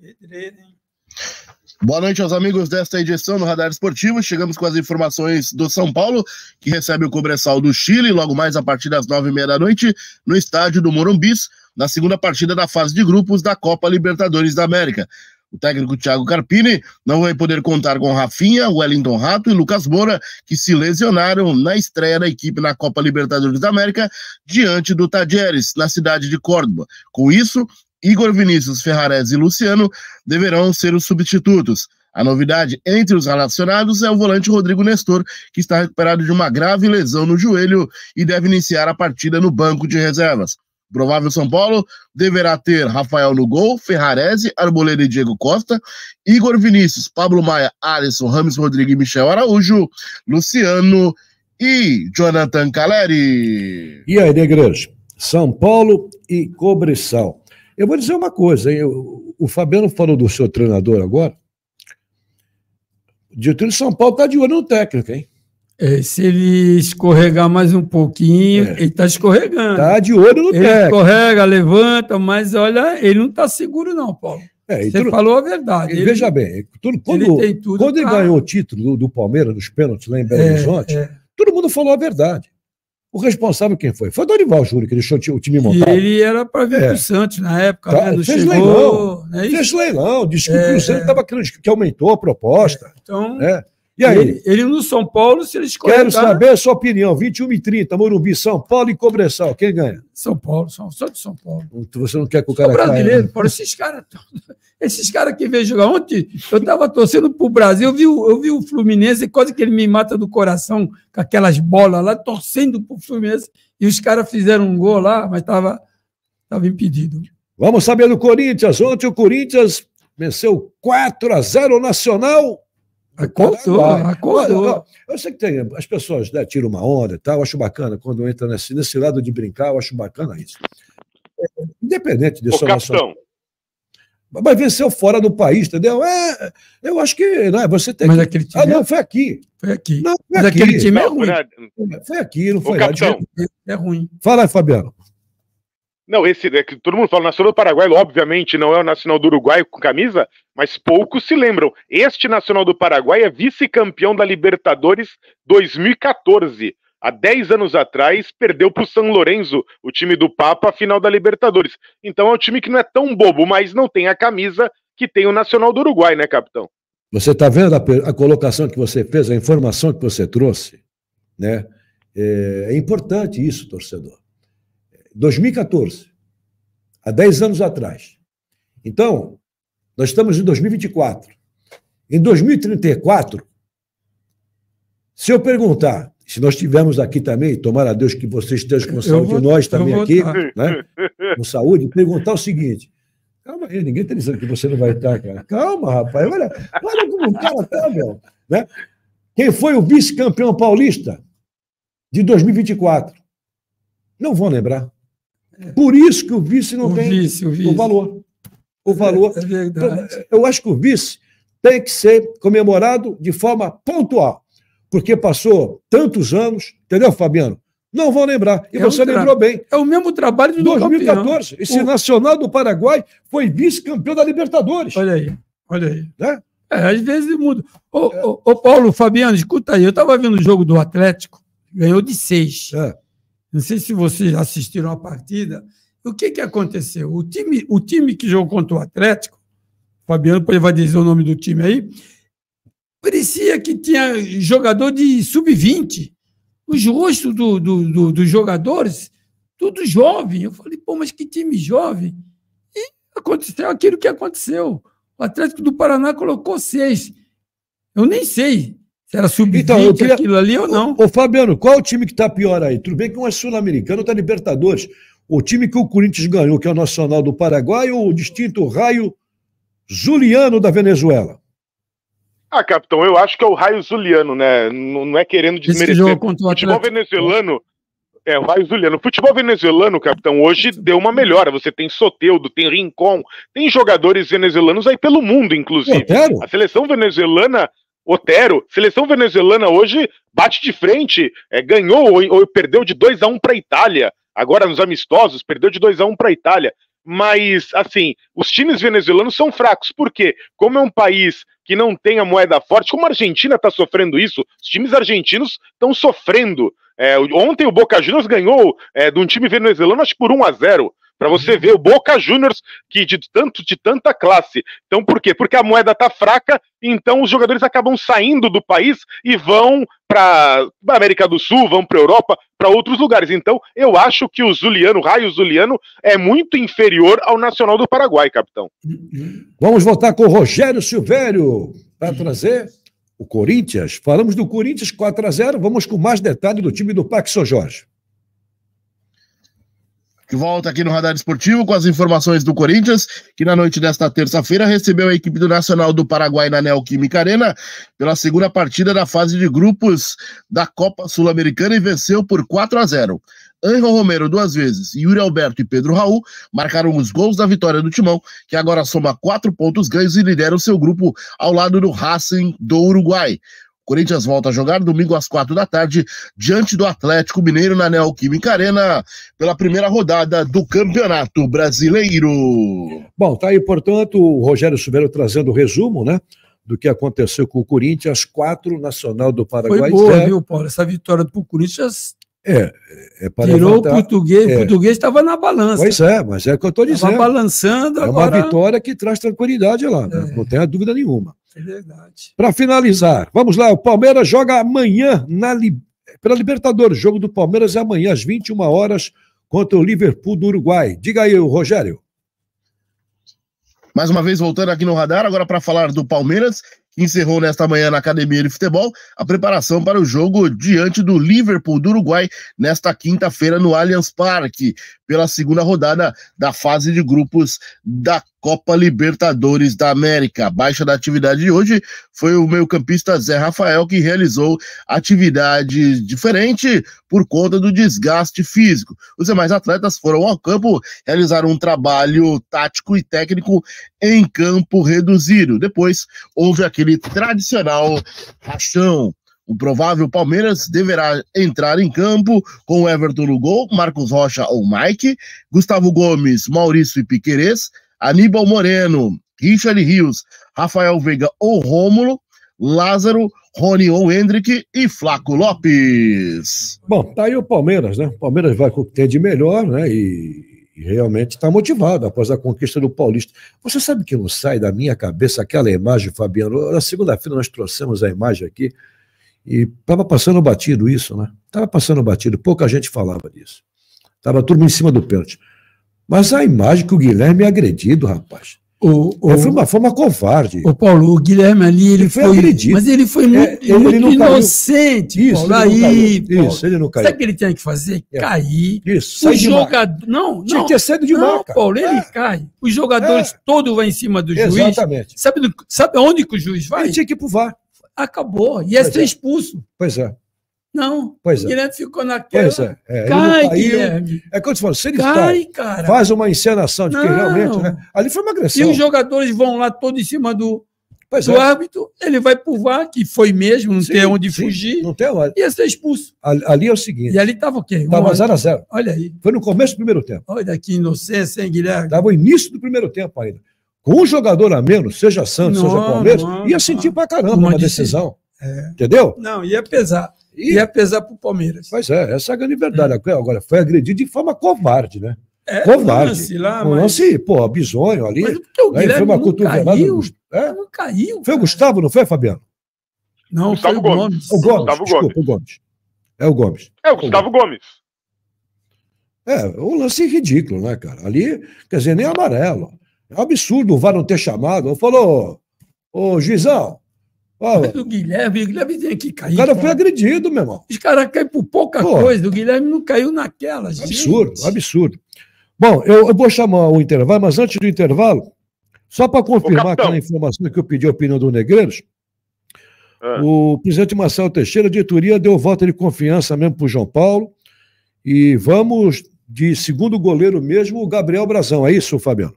Boa noite aos amigos desta edição do Radar Esportivo. Chegamos com as informações do São Paulo, que recebe o Cobressal do Chile logo mais a partir das nove e meia da noite no estádio do Morumbis, na segunda partida da fase de grupos da Copa Libertadores da América. O técnico Thiago Carpini não vai poder contar com Rafinha, Wellington Rato e Lucas Moura, que se lesionaram na estreia da equipe na Copa Libertadores da América diante do Tajeres, na cidade de Córdoba. Com isso, Igor Vinícius, Ferrares e Luciano deverão ser os substitutos. A novidade entre os relacionados é o volante Rodrigo Nestor, que está recuperado de uma grave lesão no joelho e deve iniciar a partida no banco de reservas. Provável São Paulo deverá ter Rafael no gol, Ferrarese, Arboleda e Diego Costa, Igor Vinícius, Pablo Maia, Alisson, Rames Rodrigues Michel Araújo, Luciano e Jonathan Caleri. E aí, Negreiros? São Paulo e Cobrição. Eu vou dizer uma coisa, hein? o Fabiano falou do seu treinador agora. O diretor de São Paulo está de olho no técnico, hein? É, se ele escorregar mais um pouquinho, é. ele está escorregando. está de olho no ele Ele escorrega, levanta, mas olha, ele não está seguro não, Paulo. É, Você tudo, falou a verdade. Ele, veja bem, tudo, quando ele, tudo quando ele ganhou o título do, do Palmeiras, dos pênaltis lá em Belo é, Horizonte, é. todo mundo falou a verdade. O responsável quem foi? Foi o Dorival Júnior, que deixou o time montado. E ele era para vir é. para o Santos na época, né, tá, né? fez chegou, leilão, né? fez leilão, disse que o Cruzeiro estava querendo que aumentou a proposta. É. Então, né? E aí? Ele, ele no São Paulo, se ele escolher. Quero saber a sua opinião. 21 e 30, Morumbi, São Paulo e Cobressal. Quem ganha? São Paulo, só, só de São Paulo. Você não quer que o cara Sou brasileiro, caia, né? esses caras. Esses caras que veio jogar ontem, eu estava torcendo pro Brasil, eu vi, eu vi o Fluminense, quase que ele me mata do coração com aquelas bolas lá, torcendo pro Fluminense, e os caras fizeram um gol lá, mas estava tava impedido. Vamos saber do Corinthians. Ontem o Corinthians venceu 4 a 0 o Nacional Acordou, ah, acordou. Ah, eu sei que tem, as pessoas né, tiram uma onda e tal, eu acho bacana, quando entra nesse, nesse lado de brincar, eu acho bacana isso. É, independente de Ô, sua nação. Mas venceu fora do país, entendeu? É, eu acho que não, né, você tem. Mas que... aquele time. Ah, não, é- foi aqui. Foi aqui. Não, foi Mas aqui. aquele time é ruim. Foi aqui, não foi lá. Capitão. É ruim. Fala aí, Fabiano. Não, esse é que todo mundo fala Nacional do Paraguai, obviamente não é o Nacional do Uruguai com camisa, mas poucos se lembram. Este Nacional do Paraguai é vice-campeão da Libertadores 2014. Há 10 anos atrás, perdeu para o São Lourenço, o time do Papa, a final da Libertadores. Então é um time que não é tão bobo, mas não tem a camisa que tem o Nacional do Uruguai, né, capitão? Você está vendo a, a, colocação que você fez, a informação que você trouxe? Né? é, é importante isso, torcedor. 2014, há 10 anos atrás. Então, nós estamos em 2024. Em 2034, se eu perguntar, se nós estivermos aqui também, tomara a Deus que você esteja com saúde, vou, nós também aqui, né, com saúde, perguntar o seguinte: calma aí, ninguém está dizendo que você não vai estar, cara. Calma, rapaz, olha, olha como o cara está, meu. Né? Quem foi o vice-campeão paulista de 2024? Não vão lembrar. É. Por isso que o vice não o tem vice, o, vice. o, valor. O é, valor. É, é verdade. Então, eu acho que o vice tem que ser comemorado de forma pontual, porque passou tantos anos, entendeu, Fabiano? Não vão lembrar. E é você lembrou bem. É o mesmo trabalho de 2014. Esse o... Nacional do Paraguai foi vice-campeão da Libertadores. Olha aí, olha aí. Né? É, às vezes muda. Ô, é. ô, ô Paulo, Fabiano, escuta aí. Eu estava vendo o jogo do Atlético, ganhou de seis. É. Não sei se vocês assistiram a partida. O que, que aconteceu? O time, o time que jogou contra o Atlético, o Fabiano pode vai dizer o nome do time aí, parecia que tinha jogador de sub-20. Os rostos do, do, do, dos jogadores, tudo jovem. Eu falei, pô, mas que time jovem. E aconteceu aquilo que aconteceu. O Atlético do Paraná colocou seis. Eu nem sei era sub-20 então, eu queria... aquilo ali ou não. Ô, ô Fabiano, qual é o time que está pior aí? Tudo bem que um é sul-americano, está é Libertadores. O time que o Corinthians ganhou, que é o Nacional do Paraguai, ou o distinto raio Zuliano da Venezuela? Ah, capitão, eu acho que é o raio Zuliano, né? Não, não é querendo desmerecer. o futebol venezuelano. É, o raio Zuliano. O futebol venezuelano, capitão, hoje deu uma melhora. Você tem Soteudo, tem Rincon, tem jogadores venezuelanos aí pelo mundo, inclusive. É, a seleção venezuelana Otero, seleção venezuelana hoje bate de frente, é, ganhou ou, ou, perdeu de 2 a 1 um para a Itália. Agora nos amistosos, perdeu de 2 a 1 um para a Itália. Mas, assim, os times venezuelanos são fracos, porque, como é um país que não tem a moeda forte, como a Argentina está sofrendo isso, os times argentinos estão sofrendo. É, ontem o Boca Juniors ganhou é, de um time venezuelano, acho que por 1 a 0 para você ver o Boca Juniors que de tanto de tanta classe. Então por quê? Porque a moeda está fraca, então os jogadores acabam saindo do país e vão para a América do Sul, vão para a Europa, para outros lugares. Então eu acho que o Zuliano, o Raio Zuliano é muito inferior ao Nacional do Paraguai, capitão. Vamos voltar com o Rogério Silvério para trazer o Corinthians. Falamos do Corinthians 4 a 0, vamos com mais detalhe do time do Paxo São Jorge de volta aqui no Radar Esportivo com as informações do Corinthians, que na noite desta terça-feira recebeu a equipe do Nacional do Paraguai na Neoquímica Arena pela segunda partida da fase de grupos da Copa Sul-Americana e venceu por 4 a 0. Anjo Romero duas vezes, Yuri Alberto e Pedro Raul marcaram os gols da vitória do Timão, que agora soma quatro pontos ganhos e lidera o seu grupo ao lado do Racing do Uruguai. Corinthians volta a jogar domingo às quatro da tarde, diante do Atlético Mineiro na Neoquímica Arena, pela primeira rodada do Campeonato Brasileiro. Bom, tá aí, portanto, o Rogério Silveira trazendo o resumo, né? Do que aconteceu com o Corinthians, quatro Nacional do Paraguai. Foi boa, viu, Paulo? Essa vitória do Corinthians é, é para Tirou levantar. o é. português, é. o português estava na balança. Pois é, mas é o que eu estou dizendo. Estava balançando agora. É uma vitória que traz tranquilidade lá, né? É. não tenha dúvida nenhuma. É verdade. Para finalizar, vamos lá. O Palmeiras joga amanhã na Li... pela Libertadores. O jogo do Palmeiras é amanhã às 21 horas contra o Liverpool do Uruguai. Diga aí, Rogério. Mais uma vez voltando aqui no radar, agora para falar do Palmeiras que encerrou nesta manhã na Academia de Futebol a preparação para o jogo diante do Liverpool do Uruguai nesta quinta-feira no Allianz Parque, pela segunda rodada da fase de grupos da Copa Libertadores da América. A baixa da atividade de hoje foi o meio-campista Zé Rafael, que realizou atividade diferente por conta do desgaste físico. Os demais atletas foram ao campo realizar um trabalho tático e técnico em campo reduzido. Depois houve aquele aquele tradicional rachão. O provável Palmeiras deverá entrar em campo com Everton no gol, Marcos Rocha ou Mike, Gustavo Gomes, Maurício e Piquerez, Aníbal Moreno, Richard Rios, Rafael Veiga ou Rômulo, Lázaro, Rony ou Hendrick e Flaco Lopes. Bom, tá aí o Palmeiras, né? O Palmeiras vai com o que tem de melhor, né? E e realmente está motivado após a conquista do Paulista. Você sabe que não sai da minha cabeça aquela imagem, Fabiano? Na segunda-feira nós trouxemos a imagem aqui e estava passando batido isso, né? Estava passando batido, pouca gente falava disso. Estava tudo em cima do pênalti. Mas a imagem que o Guilherme é agredido, rapaz. O, o, é, foi, uma, foi uma covarde. O Paulo, o Guilherme ali, ele, ele foi. foi mas ele foi muito, é, muito inocente. Isso, Paulo, ele aí, caiu. Isso, ele não caiu. Sabe o que ele tinha que fazer? É. Cair. Isso, o jogador. Não, não. Tinha que ter saído de mal Paulo, ele é. cai. Os jogadores é. todos vão em cima do juiz. Exatamente. Sabe, sabe onde que o juiz vai? Ele tinha que ir pro VAR. Acabou. Ia é pois ser é. expulso. Pois é. Não, pois é. ficou naquela. é. é cai, caiu, Guilherme. É quando você fala, se ele cai, está, cara. faz uma encenação de não. que realmente, né? Ali foi uma agressão. E os jogadores vão lá todo em cima do, pois do é. árbitro, ele vai pro VAR, que foi mesmo, não sim, tem onde sim, fugir. Não tem onde. Ia ser expulso. Ali, ali é o seguinte. E ali estava o quê? Estava 0x0. Olha aí. Foi no começo do primeiro tempo. Olha que inocência, hein, Guilherme? Estava o início do primeiro tempo ainda. Com um jogador a menos, seja Santos, não, seja Palmeiras, não, ia sentir não, pra caramba uma decisão. É. Entendeu? Não, ia pesar e ia é pesar para o Palmeiras. mas é, essa é a grande verdade. É. Agora, foi agredido de forma covarde, né? É, covarde. Lance lá, um mas... lance, pô, bizonho ali. Mas o é foi uma cultura Caiu, é? Não caiu. Foi o Gustavo, não foi, Fabiano? Não, Gustavo foi o Gomes. Gomes. O Gomes, Gustavo desculpa, Gomes. o Gomes. É o Gomes. É o Gustavo o Gomes. Gomes. É, um lance ridículo, né, cara? Ali, quer dizer, nem amarelo. É um absurdo o VAR não ter chamado. Falou, ô, juizão, Olha, do Guilherme, o Guilherme tinha que cair. O cara, tá? foi agredido, meu irmão. Os caras caem por pouca Pô. coisa, o Guilherme não caiu naquela. Absurdo, gente. absurdo. Bom, eu, eu, vou chamar o intervalo, mas antes do intervalo, só para confirmar aquela informação que eu pedi a opinião do Negreiros, ah. o presidente Marcelo Teixeira, a diretoria, deu voto de confiança mesmo para o João Paulo. E vamos de segundo goleiro mesmo, o Gabriel Brazão. É isso, Fabiano?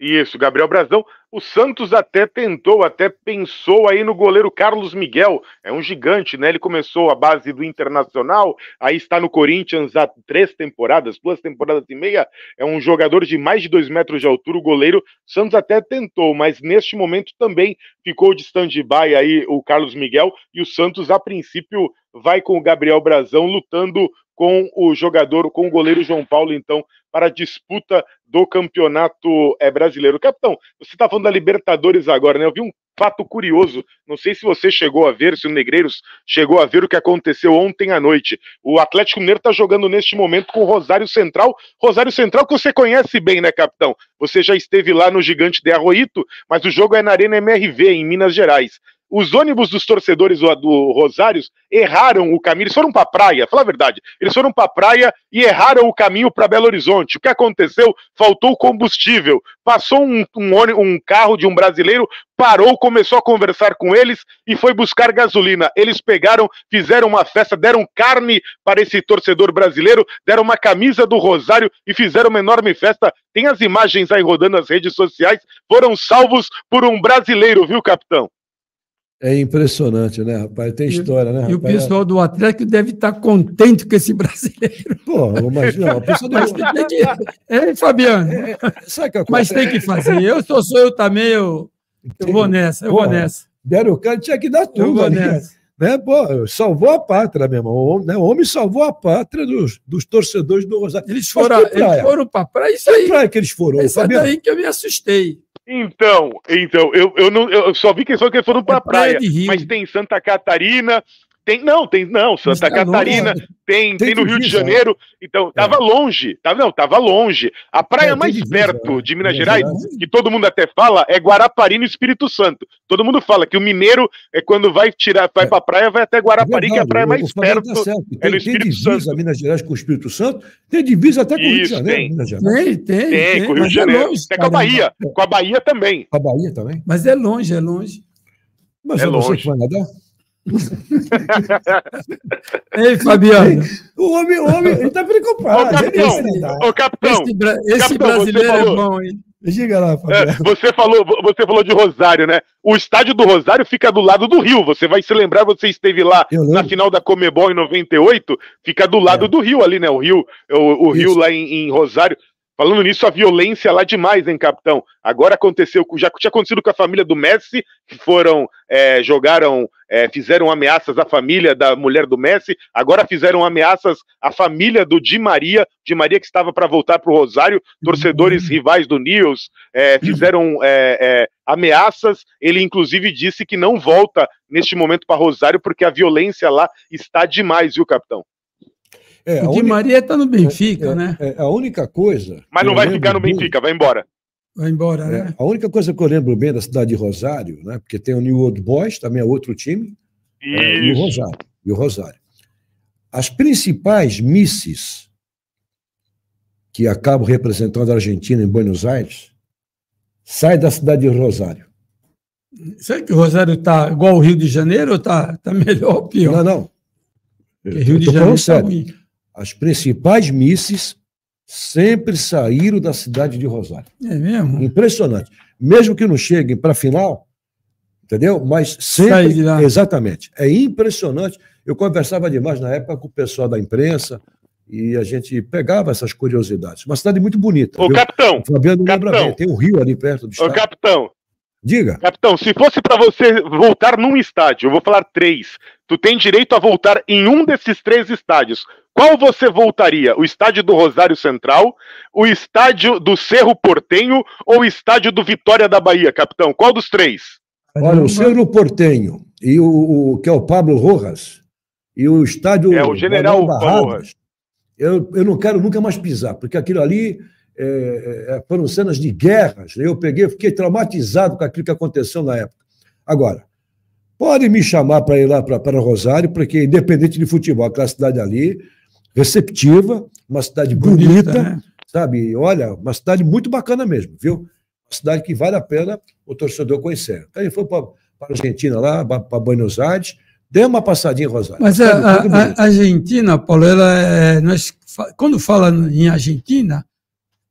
Isso, Gabriel Brazão. O Santos até tentou, até pensou aí no goleiro Carlos Miguel. É um gigante, né? Ele começou a base do Internacional, aí está no Corinthians há três temporadas, duas temporadas e meia. É um jogador de mais de dois metros de altura, o goleiro. Santos até tentou, mas neste momento também ficou de stand-by aí o Carlos Miguel. E o Santos, a princípio, vai com o Gabriel Brazão lutando com o jogador, com o goleiro João Paulo, então, para a disputa do campeonato é, brasileiro. Capitão, você está falando da Libertadores agora, né? Eu vi um fato curioso, não sei se você chegou a ver, se o Negreiros chegou a ver o que aconteceu ontem à noite. O Atlético Mineiro está jogando neste momento com o Rosário Central. Rosário Central que você conhece bem, né, capitão? Você já esteve lá no Gigante de Arroito, mas o jogo é na Arena MRV, em Minas Gerais. Os ônibus dos torcedores do, do Rosários erraram o caminho, eles foram para a praia, fala a verdade, eles foram para a praia e erraram o caminho para Belo Horizonte. O que aconteceu? Faltou combustível. Passou um, um, um carro de um brasileiro, parou, começou a conversar com eles e foi buscar gasolina. Eles pegaram, fizeram uma festa, deram carne para esse torcedor brasileiro, deram uma camisa do Rosário e fizeram uma enorme festa. Tem as imagens aí rodando nas redes sociais, foram salvos por um brasileiro, viu, capitão? É impressionante, né, rapaz? Tem história, né? Rapaz? E o pessoal do Atlético deve estar tá contente com esse brasileiro. Pô, imagina, o pessoal do Atlético. É, Fabiano. É, é, Mas tem que fazer. Eu sou, sou eu também, eu, eu vou nessa, eu Pô, vou nessa. Deram o cara, tinha que dar tudo. Eu vou ali, nessa. Né? Pô, salvou a pátria, meu irmão. O homem, né? o homem salvou a pátria dos, dos torcedores do Rosário. Eles foram, eles foram para praia. Isso aí. Que praia que eles foram. Essa Fabiano. daí que eu me assustei. Então, então eu, eu, não, eu só vi que eles foram pra é praia, praia mas tem Santa Catarina, tem, não, tem, não, Santa tá Catarina, longe, tem, tem, tem, no Rio de né? Janeiro. Então, é. Então, tava é. longe, tava, tá, não, tava longe. A praia é, mais diz, perto né? de Minas Gerais, que todo mundo até fala, é Guarapari no Espírito Santo. Todo mundo fala que o mineiro é quando vai tirar, vai é. pra praia, vai até Guarapari, é que é a praia mais tá perto tá é no Espírito tem divisa, Santo. Minas Gerais com o Espírito Santo, tem divisa até com o Rio de Janeiro. Tem, Minas Gerais. tem, tem, com o Rio de é Janeiro. até com a Bahia, com a Bahia também. Com a Bahia também. Mas é longe, é longe. Mas é longe. Você Ei, Fabiano. O homem, o homem, ele tá preocupado. Ô, né? capitão, esse, ô, capitão, esse, bra esse capitão, brasileiro é bom, hein? Diga lá, é, Fabiano. É, você, falou, você falou de Rosário, né? O estádio do Rosário fica do lado do Rio. Você vai se lembrar, você esteve lá na final da Comebol em 98, fica do lado é. do Rio ali, né? O Rio, o, o Rio lá em, em Rosário. Falando nisso, a violência lá demais, hein, capitão? Agora aconteceu, já tinha acontecido com a família do Messi, que foram, é, jogaram, é, fizeram ameaças à família da mulher do Messi, agora fizeram ameaças à família do Di Maria, Di Maria que estava para voltar para o Rosário, torcedores uhum. rivais do News é, fizeram é, é, ameaças, ele inclusive disse que não volta neste momento para Rosário, porque a violência lá está demais, viu, capitão? É, o Di Maria está no é, Benfica, é, né? É, é, a única coisa. Mas não vai ficar no Benfica, muito... vai embora. Vai embora, é, né? A única coisa que eu lembro bem da cidade de Rosário, né? Porque tem o New Old Boys, também é outro time. e o Rosário. E o Rosário. As principais misses que acabam representando a Argentina em Buenos Aires saem da cidade de Rosário. Será que o Rosário está igual o Rio de Janeiro ou está tá melhor ou pior? Não, não. Porque Rio de Janeiro está ruim as principais misses sempre saíram da cidade de Rosário. É mesmo? Impressionante. Mesmo que não cheguem para a final, entendeu? Mas sempre. Exatamente. É impressionante. Eu conversava demais na época com o pessoal da imprensa e a gente pegava essas curiosidades. Uma cidade muito bonita. Ô, viu? capitão! O Fabiano capitão, lembra bem, tem um rio ali perto do estado. Ô, capitão! Diga. Capitão, se fosse para você voltar num estádio, eu vou falar três. Tu tem direito a voltar em um desses três estádios. Qual você voltaria? O estádio do Rosário Central, o estádio do Cerro Portenho ou o estádio do Vitória da Bahia, capitão? Qual dos três? Olha, o Cerro Portenho, e o, o que é o Pablo Rojas, e o estádio. É, o general Barradas, eu, eu não quero nunca mais pisar, porque aquilo ali é, é, foram cenas de guerras. Né? Eu peguei, fiquei traumatizado com aquilo que aconteceu na época. Agora, pode me chamar para ir lá para Rosário, porque independente de futebol, aquela cidade ali receptiva, uma cidade bonita, bonita né? sabe? Olha, uma cidade muito bacana mesmo, viu? Uma cidade que vale a pena o torcedor conhecer. Então ele foi para a Argentina lá, para Buenos Aires, deu uma passadinha em Rosário. Mas é, a, a, a, Argentina, Paulo, ela é, nós, é quando fala em Argentina,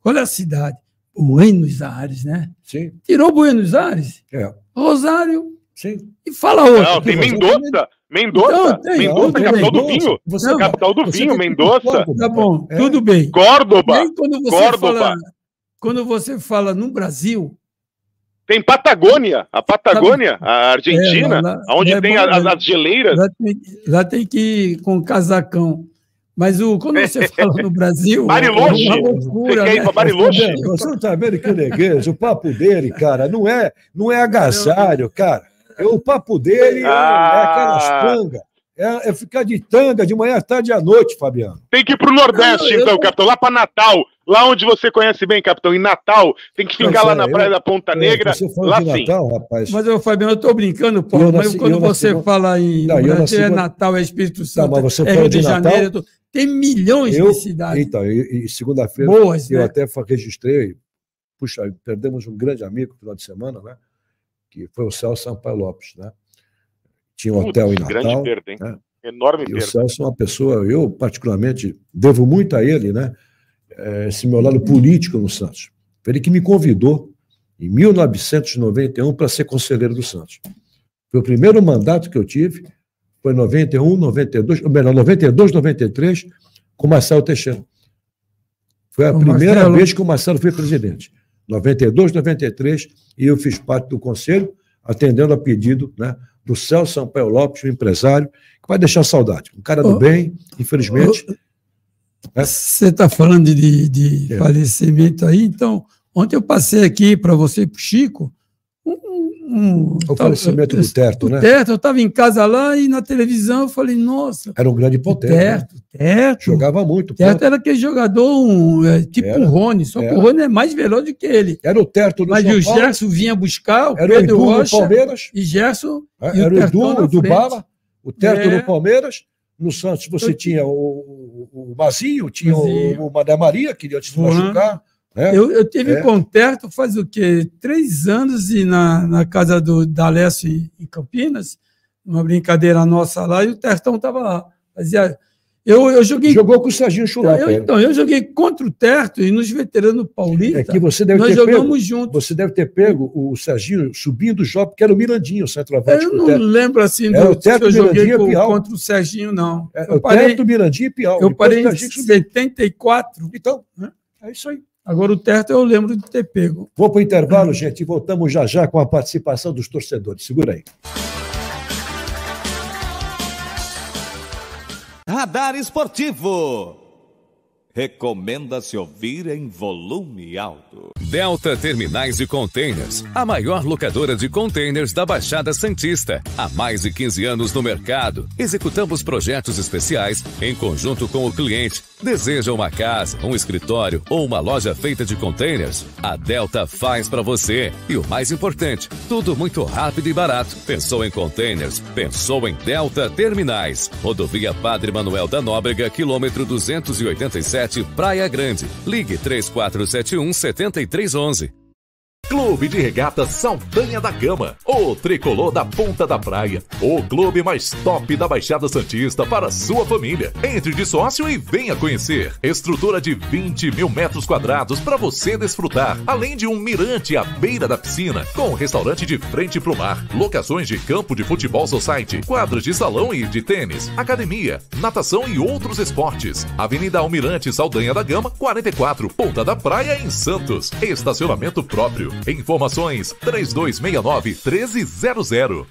qual é a cidade? Buenos Aires, né? Sim. Tirou Buenos Aires? É. Rosário. Sim. E fala outra. Não, tem Mendoza. É Mendoza, não, Mendoza, capital do vinho. Você, capital do vinho, Mendoza. Tá bom, tudo é. bem. Córdoba. Nem quando você Córdoba. Fala, quando você fala no Brasil. Tem Patagônia, a Patagônia, a Argentina, é, onde é tem bom, as, as, geleiras. Lá tem, lá tem, que ir com casacão. Mas o, quando você fala no Brasil. É Bariloche! É uma loucura, você quer ir né? para Bariloche? Você está tá vendo que o o papo dele, cara, não é, não é agasalho, cara. É o papo dele, é, é ah. é aquelas pangas. É, é, ficar de tanga de manhã, tarde e à noite, Fabiano. Tem que ir pro Nordeste, ah, eu, então, eu... capitão. Lá para Natal. Lá onde você conhece bem, capitão. Em Natal, tem que ficar lá é, na Praia eu... da Ponta é, Negra. Você lá de Natal, sim. rapaz. Mas, eu, Fabiano, eu tô brincando, pô. Nasci, mas quando você fala em não, Brasil, é Natal, é Espírito Santo, é Rio de, de Janeiro... Tô... Tem milhões de cidades. Então, e segunda-feira eu né? até registrei, puxa, perdemos um grande amigo no final de semana, né? que foi o Celso Sampaio Lopes, né? Tinha um Putz, hotel em Natal. Grande perda, hein? Né? Enorme e perda. O Celso é uma pessoa, eu particularmente devo muito a ele, né? É, esse meu lado político no Santos. Foi ele que me convidou em 1991 para ser conselheiro do Santos. Foi o primeiro mandato que eu tive, foi 91, 92, ou melhor, 92, 93, com Marcelo Teixeira. Foi a primeira Marcelo. vez que o Marcelo foi presidente. 92, 93, e eu fiz parte do conselho, atendendo a pedido né, do Celso Sampaio Lopes, um empresário, que vai deixar saudade. Um cara do oh, bem, infelizmente. É. Você oh, está falando de, de é. falecimento aí, então, ontem eu passei aqui para você para o Chico, um, um, o falecimento do Terto, né? Terto, eu estava em casa lá e na televisão eu falei, nossa. Era um grande potente. Né? Terto, né? Terto. Jogava muito. Terto, era aquele jogador um, é, tipo era, o Rony, só era. que o Rony é mais veloz do que ele. Era o Terto do Mas São o Gerson vinha buscar, o era Pedro o Edu Rocha, Palmeiras. E Gerson. É, e era o, Edu, o do Bala, o Terto é. no Palmeiras. No Santos você eu, tinha o, o Mazinho, tinha Mazinho. o Mané Maria, que antes de machucar. É, eu, eu, tive é. contato faz o quê? Três anos e na, na casa do D'Alessio em, em Campinas, uma brincadeira nossa lá, e o Tertão estava lá. Fazia, eu, eu joguei. Jogou com o Serginho Chulapa. Eu, então, eu joguei contra o Terto e nos veteranos paulistas. É que você deve nós ter jogamos juntos. Você deve ter pego o Serginho subindo o jogo, porque era o Mirandinho, o centroavante. Eu não lembro assim do, o Terto, eu joguei com, contra o Serginho, não. Era é, eu o parei, Terto, Mirandinho e Piau. Eu parei em 74. Então, é isso aí. Agora o teto eu lembro de ter pego. Vou para o intervalo, gente, e voltamos já já com a participação dos torcedores. Segura aí. Radar Esportivo. Recomenda-se ouvir em volume alto. Delta Terminais de Containers, a maior locadora de containers da Baixada Santista. Há mais de 15 anos no mercado, executamos projetos especiais em conjunto com o cliente. Deseja uma casa, um escritório ou uma loja feita de containers? A Delta faz para você. E o mais importante, tudo muito rápido e barato. Pensou em containers? Pensou em Delta Terminais. Rodovia Padre Manuel da Nóbrega, quilômetro 287, Praia Grande. Ligue 3471 73 3311. Clube de Regatas Saldanha da Gama, o tricolor da ponta da praia, o clube mais top da Baixada Santista para sua família. Entre de sócio e venha conhecer. Estrutura de 20 mil metros quadrados para você desfrutar, além de um mirante à beira da piscina, com restaurante de frente para o mar, locações de campo de futebol society, quadros de salão e de tênis, academia, natação e outros esportes. Avenida Almirante Saldanha da Gama, 44, Ponta da Praia, em Santos. Estacionamento próprio. Informações 3269 1300.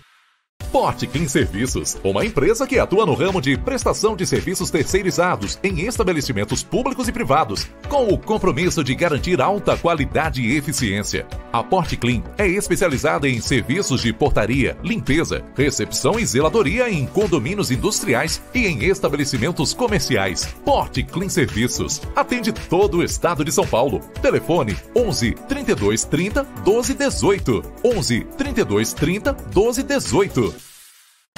Porte Clean Serviços, uma empresa que atua no ramo de prestação de serviços terceirizados em estabelecimentos públicos e privados, com o compromisso de garantir alta qualidade e eficiência. A Porte Clean é especializada em serviços de portaria, limpeza, recepção e zeladoria em condomínios industriais e em estabelecimentos comerciais. Porte Clean Serviços atende todo o estado de São Paulo. Telefone 11 32 30 12 18 11 32 30 12 18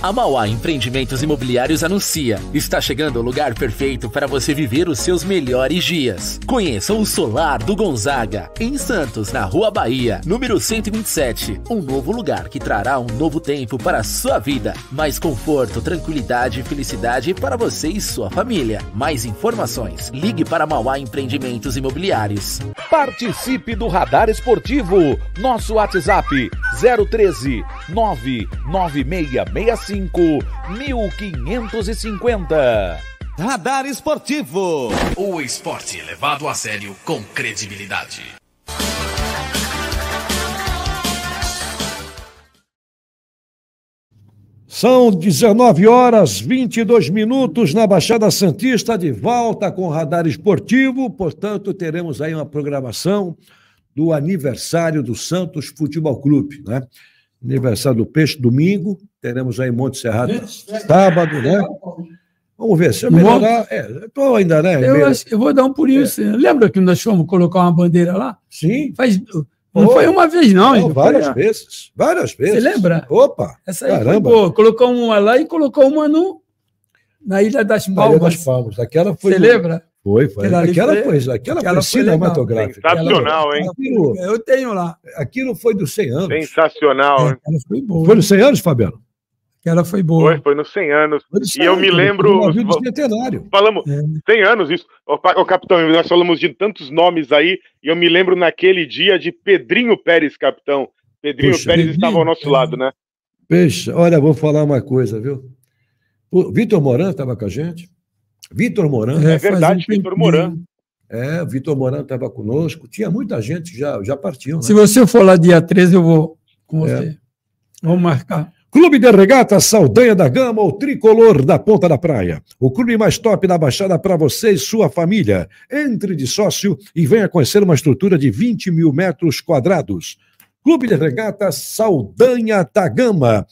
a Mauá Empreendimentos Imobiliários anuncia: está chegando o lugar perfeito para você viver os seus melhores dias. Conheça o Solar do Gonzaga, em Santos, na Rua Bahia, número 127. Um novo lugar que trará um novo tempo para a sua vida. Mais conforto, tranquilidade e felicidade para você e sua família. Mais informações: ligue para Mauá Empreendimentos Imobiliários. Participe do Radar Esportivo. Nosso WhatsApp 013 99665 1550. Radar Esportivo. O esporte levado a sério com credibilidade. São 19 horas 22 minutos na Baixada Santista, de volta com o Radar Esportivo. Portanto, teremos aí uma programação do aniversário do Santos Futebol Clube, né? Aniversário do Peixe, domingo. Teremos aí Monte Serrado, sábado, né? Vamos ver, se é é, eu melhorar. Estou é, ainda, né? Eu, acho, eu, vou dar um por É. Lembra que nós fomos colocar uma bandeira lá? Sim. Faz, não oh, foi uma vez, não. não várias foi, vezes. Várias vezes. Você lembra? Opa! Essa aí caramba. Foi, pô, colocou uma lá e colocou uma no, na Ilha das Palmas. Na Ilha das Palmas. Aquela foi. Você no, lembra? Foi, foi. Aquela, aquela foi, coisa, aquela, aquela foi cinematográfica. Sensacional, hein? Aquilo, eu tenho lá. Aquilo foi dos 100 anos. Sensacional, é, hein? Foi, boa, foi dos 100 anos, Fabiano? Ela foi boa. Foi, foi nos 100 anos. 100 e eu me lembro. Falamos é. 100 anos, isso. Ô, ô, capitão, nós falamos de tantos nomes aí, e eu me lembro naquele dia de Pedrinho Pérez, capitão. Pedrinho Puxa, Pérez Pedrinho, estava ao nosso lado, né? Peixe, olha, vou falar uma coisa, viu? O Vitor Moran estava com a gente. Vitor Moran. É, é verdade, um Vitor Moran. É, Vitor Moran estava conosco, tinha muita gente, já, já partiu. Né? Se você for lá dia 13, eu vou com é. você. É. Vamos marcar. Clube de Regata Saldanha da Gama, o tricolor da Ponta da Praia. O clube mais top da Baixada para você e sua família. Entre de sócio e venha conhecer uma estrutura de 20 mil metros quadrados. Clube de Regata Saldanha da Gama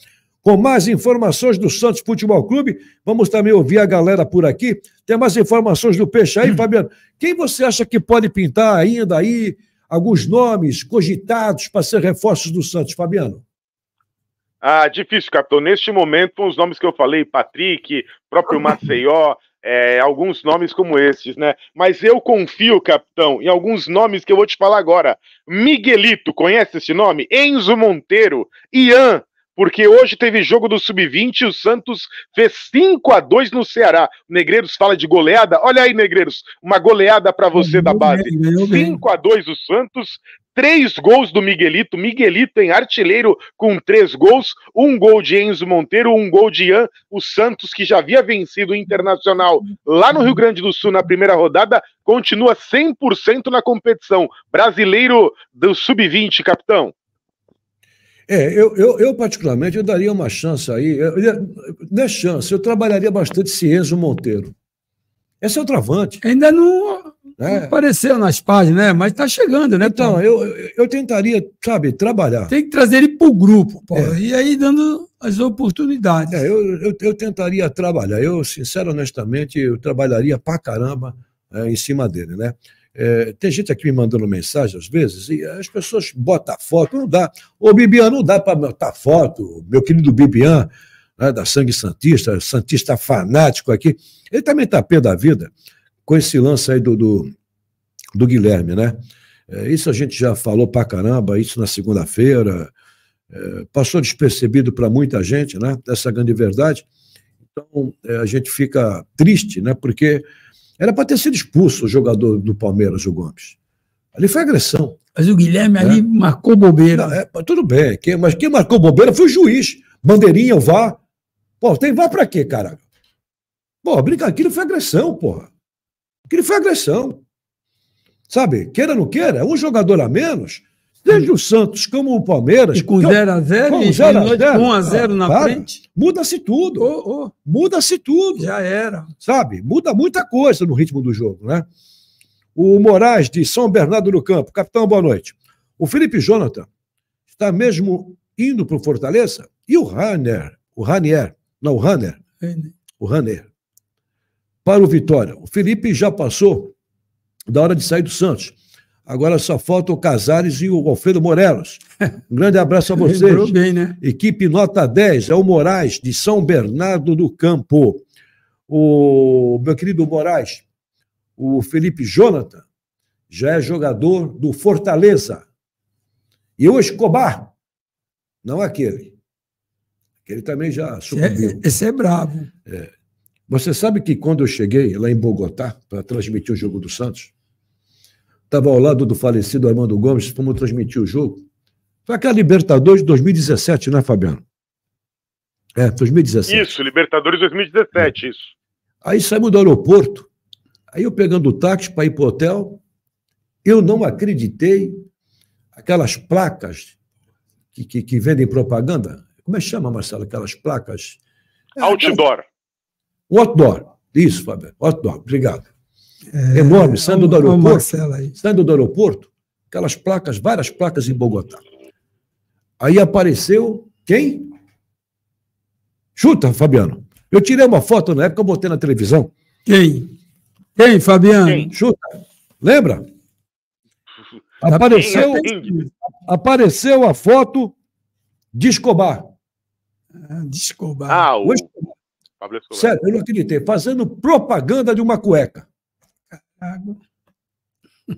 com mais informações do Santos Futebol Clube. Vamos também ouvir a galera por aqui. Tem mais informações do Peixe aí, hum. Fabiano. Quem você acha que pode pintar ainda aí alguns nomes cogitados para ser reforços do Santos, Fabiano? Ah, difícil, capitão. Neste momento, os nomes que eu falei, Patrick, próprio Maceió, é, alguns nomes como esses, né? Mas eu confio, capitão, em alguns nomes que eu vou te falar agora. Miguelito, conhece esse nome? Enzo Monteiro, Ian, porque hoje teve jogo do Sub-20 e o Santos fez 5 a 2 no Ceará. O Negreiros fala de goleada. Olha aí, Negreiros, uma goleada para você da base. 5 a 2 o Santos, três gols do Miguelito. Miguelito em artilheiro com três gols, um gol de Enzo Monteiro, um gol de Ian. O Santos, que já havia vencido o Internacional lá no Rio Grande do Sul na primeira rodada, continua 100% na competição. Brasileiro do Sub-20, capitão. É, eu, eu, eu, particularmente eu daria uma chance aí, eu, não é chance, eu trabalharia bastante Cienzo Monteiro. Esse é o travante. Ainda não, é. não apareceu nas páginas, né? Mas está chegando, né? Então, eu, eu tentaria, sabe, trabalhar. Tem que trazer ele para o grupo, é. e aí dando as oportunidades. É, eu, eu, eu, tentaria trabalhar. Eu, sincero, honestamente, eu trabalharia para caramba é, em cima dele, né? É, tem gente aqui me mandando mensagem às vezes, e as pessoas botam foto, não dá. Ô, Bibian, não dá para botar foto, meu querido Bibian, né, da Sangue Santista, Santista fanático aqui. Ele também está pé da vida com esse lance aí do, do, do Guilherme, né? É, isso a gente já falou pra caramba, isso na segunda-feira. É, passou despercebido para muita gente, né? Essa grande verdade. Então, é, a gente fica triste, né? Porque era para ter sido expulso o jogador do Palmeiras, o Gomes. Ali foi agressão. Mas o Guilherme é. ali marcou bobeira. Não, é, tudo bem, quem, mas quem marcou bobeira foi o juiz. Bandeirinha, o VAR. Pô, tem VAR para quê, cara? Pô, brincar. aquilo foi agressão, porra. Aquilo foi agressão. Sabe, queira ou não queira, um jogador a menos Desde o Santos como o Palmeiras. E com 0x0 é com 1x0 na sabe? frente. Muda-se tudo. Oh, oh. Muda-se tudo. Já era. Sabe? Muda muita coisa no ritmo do jogo, né? O Moraes de São Bernardo do Campo. Capitão, boa noite. O Felipe Jonathan está mesmo indo para o Fortaleza? E o Rainer? O Ranier? Não, o Rainer. O Rainer. Para o Vitória. O Felipe já passou da hora de sair do Santos Agora só falta o Casares e o Alfredo Morelos. Um grande abraço a vocês. bem, né? Equipe nota 10, é o Moraes, de São Bernardo do Campo. O meu querido Moraes, o Felipe Jonathan, já é jogador do Fortaleza. E o Escobar, não aquele. Aquele também já é- sucumbiu. Esse é, bravo. É. Você sabe que quando eu cheguei lá em Bogotá para transmitir o jogo do Santos, estava ao lado do falecido Armando Gomes, fomos transmitir o jogo. Foi aquela Libertadores de 2017, né, Fabiano? É, 2017. Isso, Libertadores 2017, é. isso. Aí saímos do aeroporto, aí eu pegando o táxi para ir para o hotel, eu não acreditei, aquelas placas que, que, que, vendem propaganda, como é que chama, Marcelo, aquelas placas? É, outdoor. Aquelas... Outdoor, isso, Fabiano, outdoor, obrigado é, enorme, saindo é do aeroporto. Saindo do aeroporto, aquelas placas, várias placas em Bogotá. Aí apareceu quem? Chuta, Fabiano. Eu tirei uma foto na época, eu botei na televisão. Quem? Quem, Fabiano? Quem? Chuta. Lembra? Tá apareceu, apareceu a foto de Escobar. Ah, de Escobar. Ah, o... o Escobar. Certo, eu não acreditei. Fazendo propaganda de uma cueca água.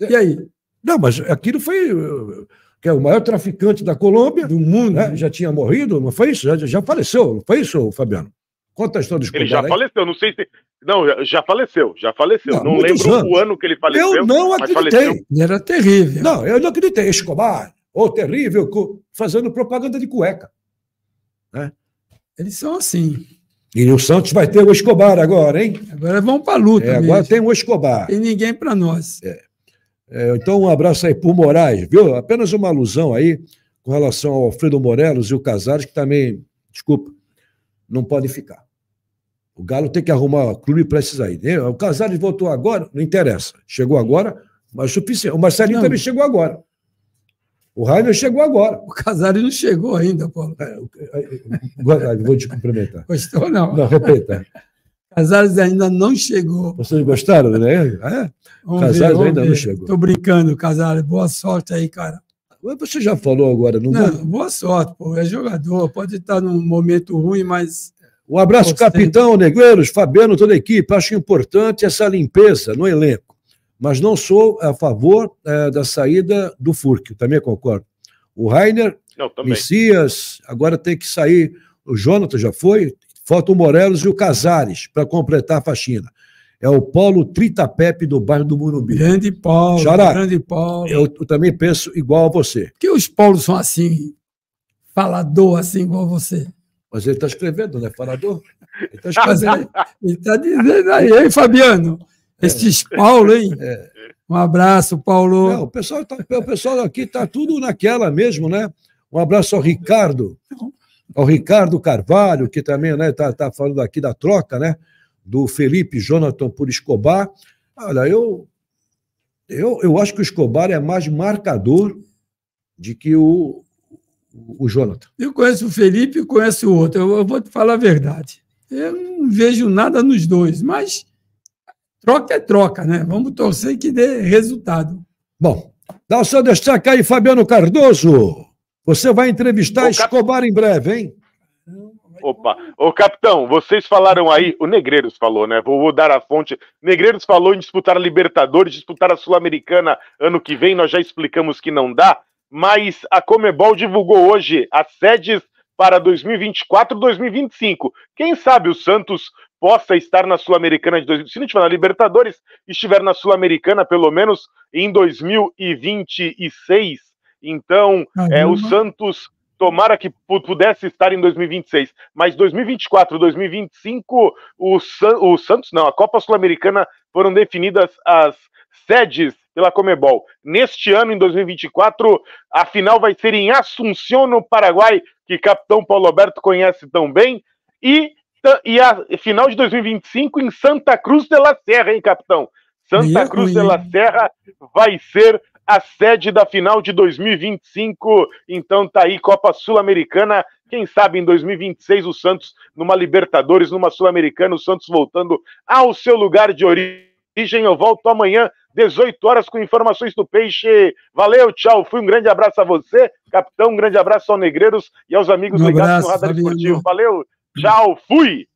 É. E aí? Não, mas aquilo foi eh, que é o maior traficante da Colômbia, do mundo, né? né? já tinha morrido, não foi isso? Já, já faleceu, não foi isso, Fabiano? Conta a história dos Ele já aí. faleceu, não sei se. Não, já faleceu, já faleceu. Não, não lembro anos. o ano que ele faleceu. Eu não acreditei. Era terrível. Não, eu não acreditei. Escobar, ou terrível, fazendo propaganda de cueca. Né? Eles são assim. E o Santos vai ter o Escobar agora, hein? Agora vamos para a luta. É, agora tem o Escobar. E ninguém para nós. É. É, então, um abraço aí para o Moraes, viu? Apenas uma alusão aí com relação ao Alfredo Morelos e o Casares, que também, desculpa, não podem ficar. O Galo tem que arrumar clube para esses aí. Né? O Casares voltou agora, não interessa. Chegou agora, mas suficiente. O Marcelinho não. também chegou agora. O Rainer chegou agora. O Casares não chegou ainda, Paulo. É, vou te cumprimentar. Gostou, não? Não, repita. Casares ainda não chegou. Vocês gostaram, né? É. Casares ainda ver. não chegou. Estou brincando, Casares. Boa sorte aí, cara. Você já falou agora, não? não boa sorte, pô. É jogador. Pode estar num momento ruim, mas um abraço, Constante. capitão Negueiros, Fabiano, toda a equipe. Acho importante essa limpeza no elenco mas não sou a favor é, da saída do Furk, também concordo. O Rainer, o Messias, agora tem que sair, o Jonathan já foi, falta o Morelos e o Casares para completar a faxina. É o Paulo Tritapepe do bairro do Murumbi. Grande Paulo, Xará, grande Paulo. Eu, eu também penso igual a você. Que os Paulos são assim, falador assim igual a você. Mas ele está escrevendo, é Falador. Ele está tá dizendo aí, hein, Fabiano? Esses Paulo, hein? É. Um abraço, Paulo. É, o, pessoal tá, o pessoal aqui está tudo naquela mesmo, né? Um abraço ao Ricardo, ao Ricardo Carvalho, que também está né, tá, tá falando aqui da troca, né? Do Felipe Jonathan por Escobar. Olha, eu, eu, eu acho que o Escobar é mais marcador de que o, o Jonathan. Eu conheço o Felipe e conheço o outro. Eu, eu vou te falar a verdade. Eu não vejo nada nos dois, mas troca é troca, né? Vamos torcer que dê resultado. Bom, dá o seu destaque aí, Fabiano Cardoso. Você vai entrevistar Ô, Escobar em breve, hein? Opa, ô capitão, vocês falaram aí, o Negreiros falou, né? Vou, vou dar a fonte. Negreiros falou em disputar a Libertadores, disputar a Sul-Americana ano que vem, nós já explicamos que não dá, mas a Comebol divulgou hoje as sedes para 2024 2025. Quem sabe o Santos possa estar na Sul-Americana de 2020. Se não estiver na Libertadores, estiver na Sul-Americana, pelo menos em 2026. Então, é, o Santos tomara que pudesse estar em 2026, mas 2024, 2025, o, San, o Santos não, a Copa Sul-Americana foram definidas as sedes pela Comebol. Neste ano, em 2024, a final vai ser em Assunção, no Paraguai, que capitão Paulo Alberto conhece tão bem, e e a final de 2025 em Santa Cruz de la Serra, hein, capitão? Santa Meu Cruz de la Serra vai ser a sede da final de 2025. Então tá aí Copa Sul-Americana. Quem sabe em 2026 o Santos numa Libertadores, numa Sul-Americana, o Santos voltando ao seu lugar de origem. Eu volto amanhã 18 horas com informações do Peixe. Valeu, tchau. Fui um grande abraço a você, capitão, um grande abraço ao Negreiros e aos amigos um ligados no Radar Esportivo. Valeu, Tchau, fui!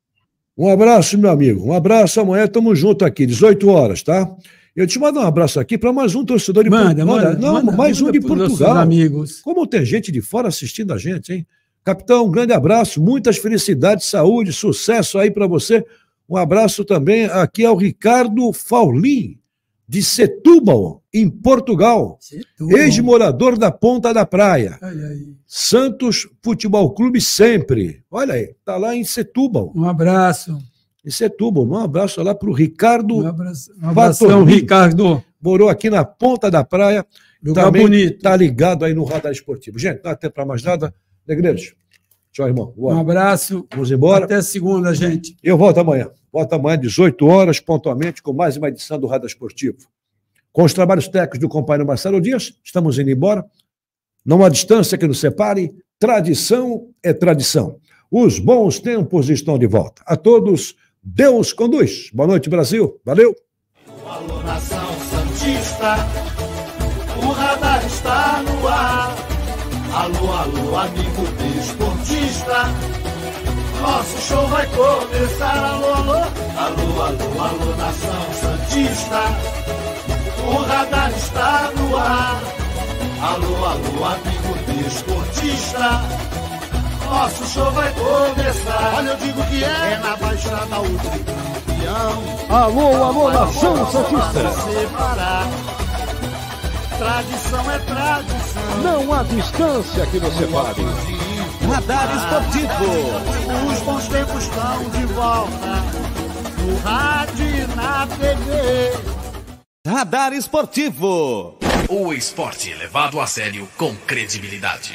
Um abraço, meu amigo. Um abraço. Amanhã estamos junto aqui, 18 horas, tá? Eu te mando um abraço aqui para mais um torcedor de manda, Portugal. Manda, Não, manda, mais manda, um de Portugal. Amigos. Como tem gente de fora assistindo a gente, hein? Capitão, um grande abraço, muitas felicidades, saúde, sucesso aí para você. Um abraço também aqui ao Ricardo Faulim, de Setúbal, em Portugal. É Ex-morador da Ponta da Praia. Santos Futebol Clube sempre. Olha aí, tá lá em Setúbal. Um abraço. Em Setúbal, um abraço lá para o Ricardo. Um, abraço, um abração, Ricardo. Morou aqui na Ponta da Praia. Lugar Também bonito. Tá ligado aí no Radar Esportivo. Gente, não dá para mais nada. Negreiros, tchau, irmão. Boa. Um abraço. Vamos embora. Até segunda, gente. Eu volto amanhã. Volto amanhã, 18 horas, pontualmente, com mais uma edição do Radar Esportivo. Com os trabalhos técnicos do companheiro Marcelo Dias, estamos indo embora. Não há distância que nos separe. Tradição é tradição. Os bons tempos estão de volta. A todos, Deus conduz. Boa noite, Brasil. Valeu. Alô, nação Santista, o radar está no ar. Alô, alô, amigo desportista, nosso show vai começar. Alô, alô, alô, alô, alô, nação Santista o radar está no ar. Alô, alô, amigo desportista, nosso show vai começar. Olha, eu digo que é, é na Baixada o campeão. Alô, alô, nação santista. Tradição é tradição. Não há distância que nos separe. Radar ah, Esportivo. Os bons tempos estão de volta. No rádio e na TV. Radar Esportivo. O esporte levado a sério com credibilidade.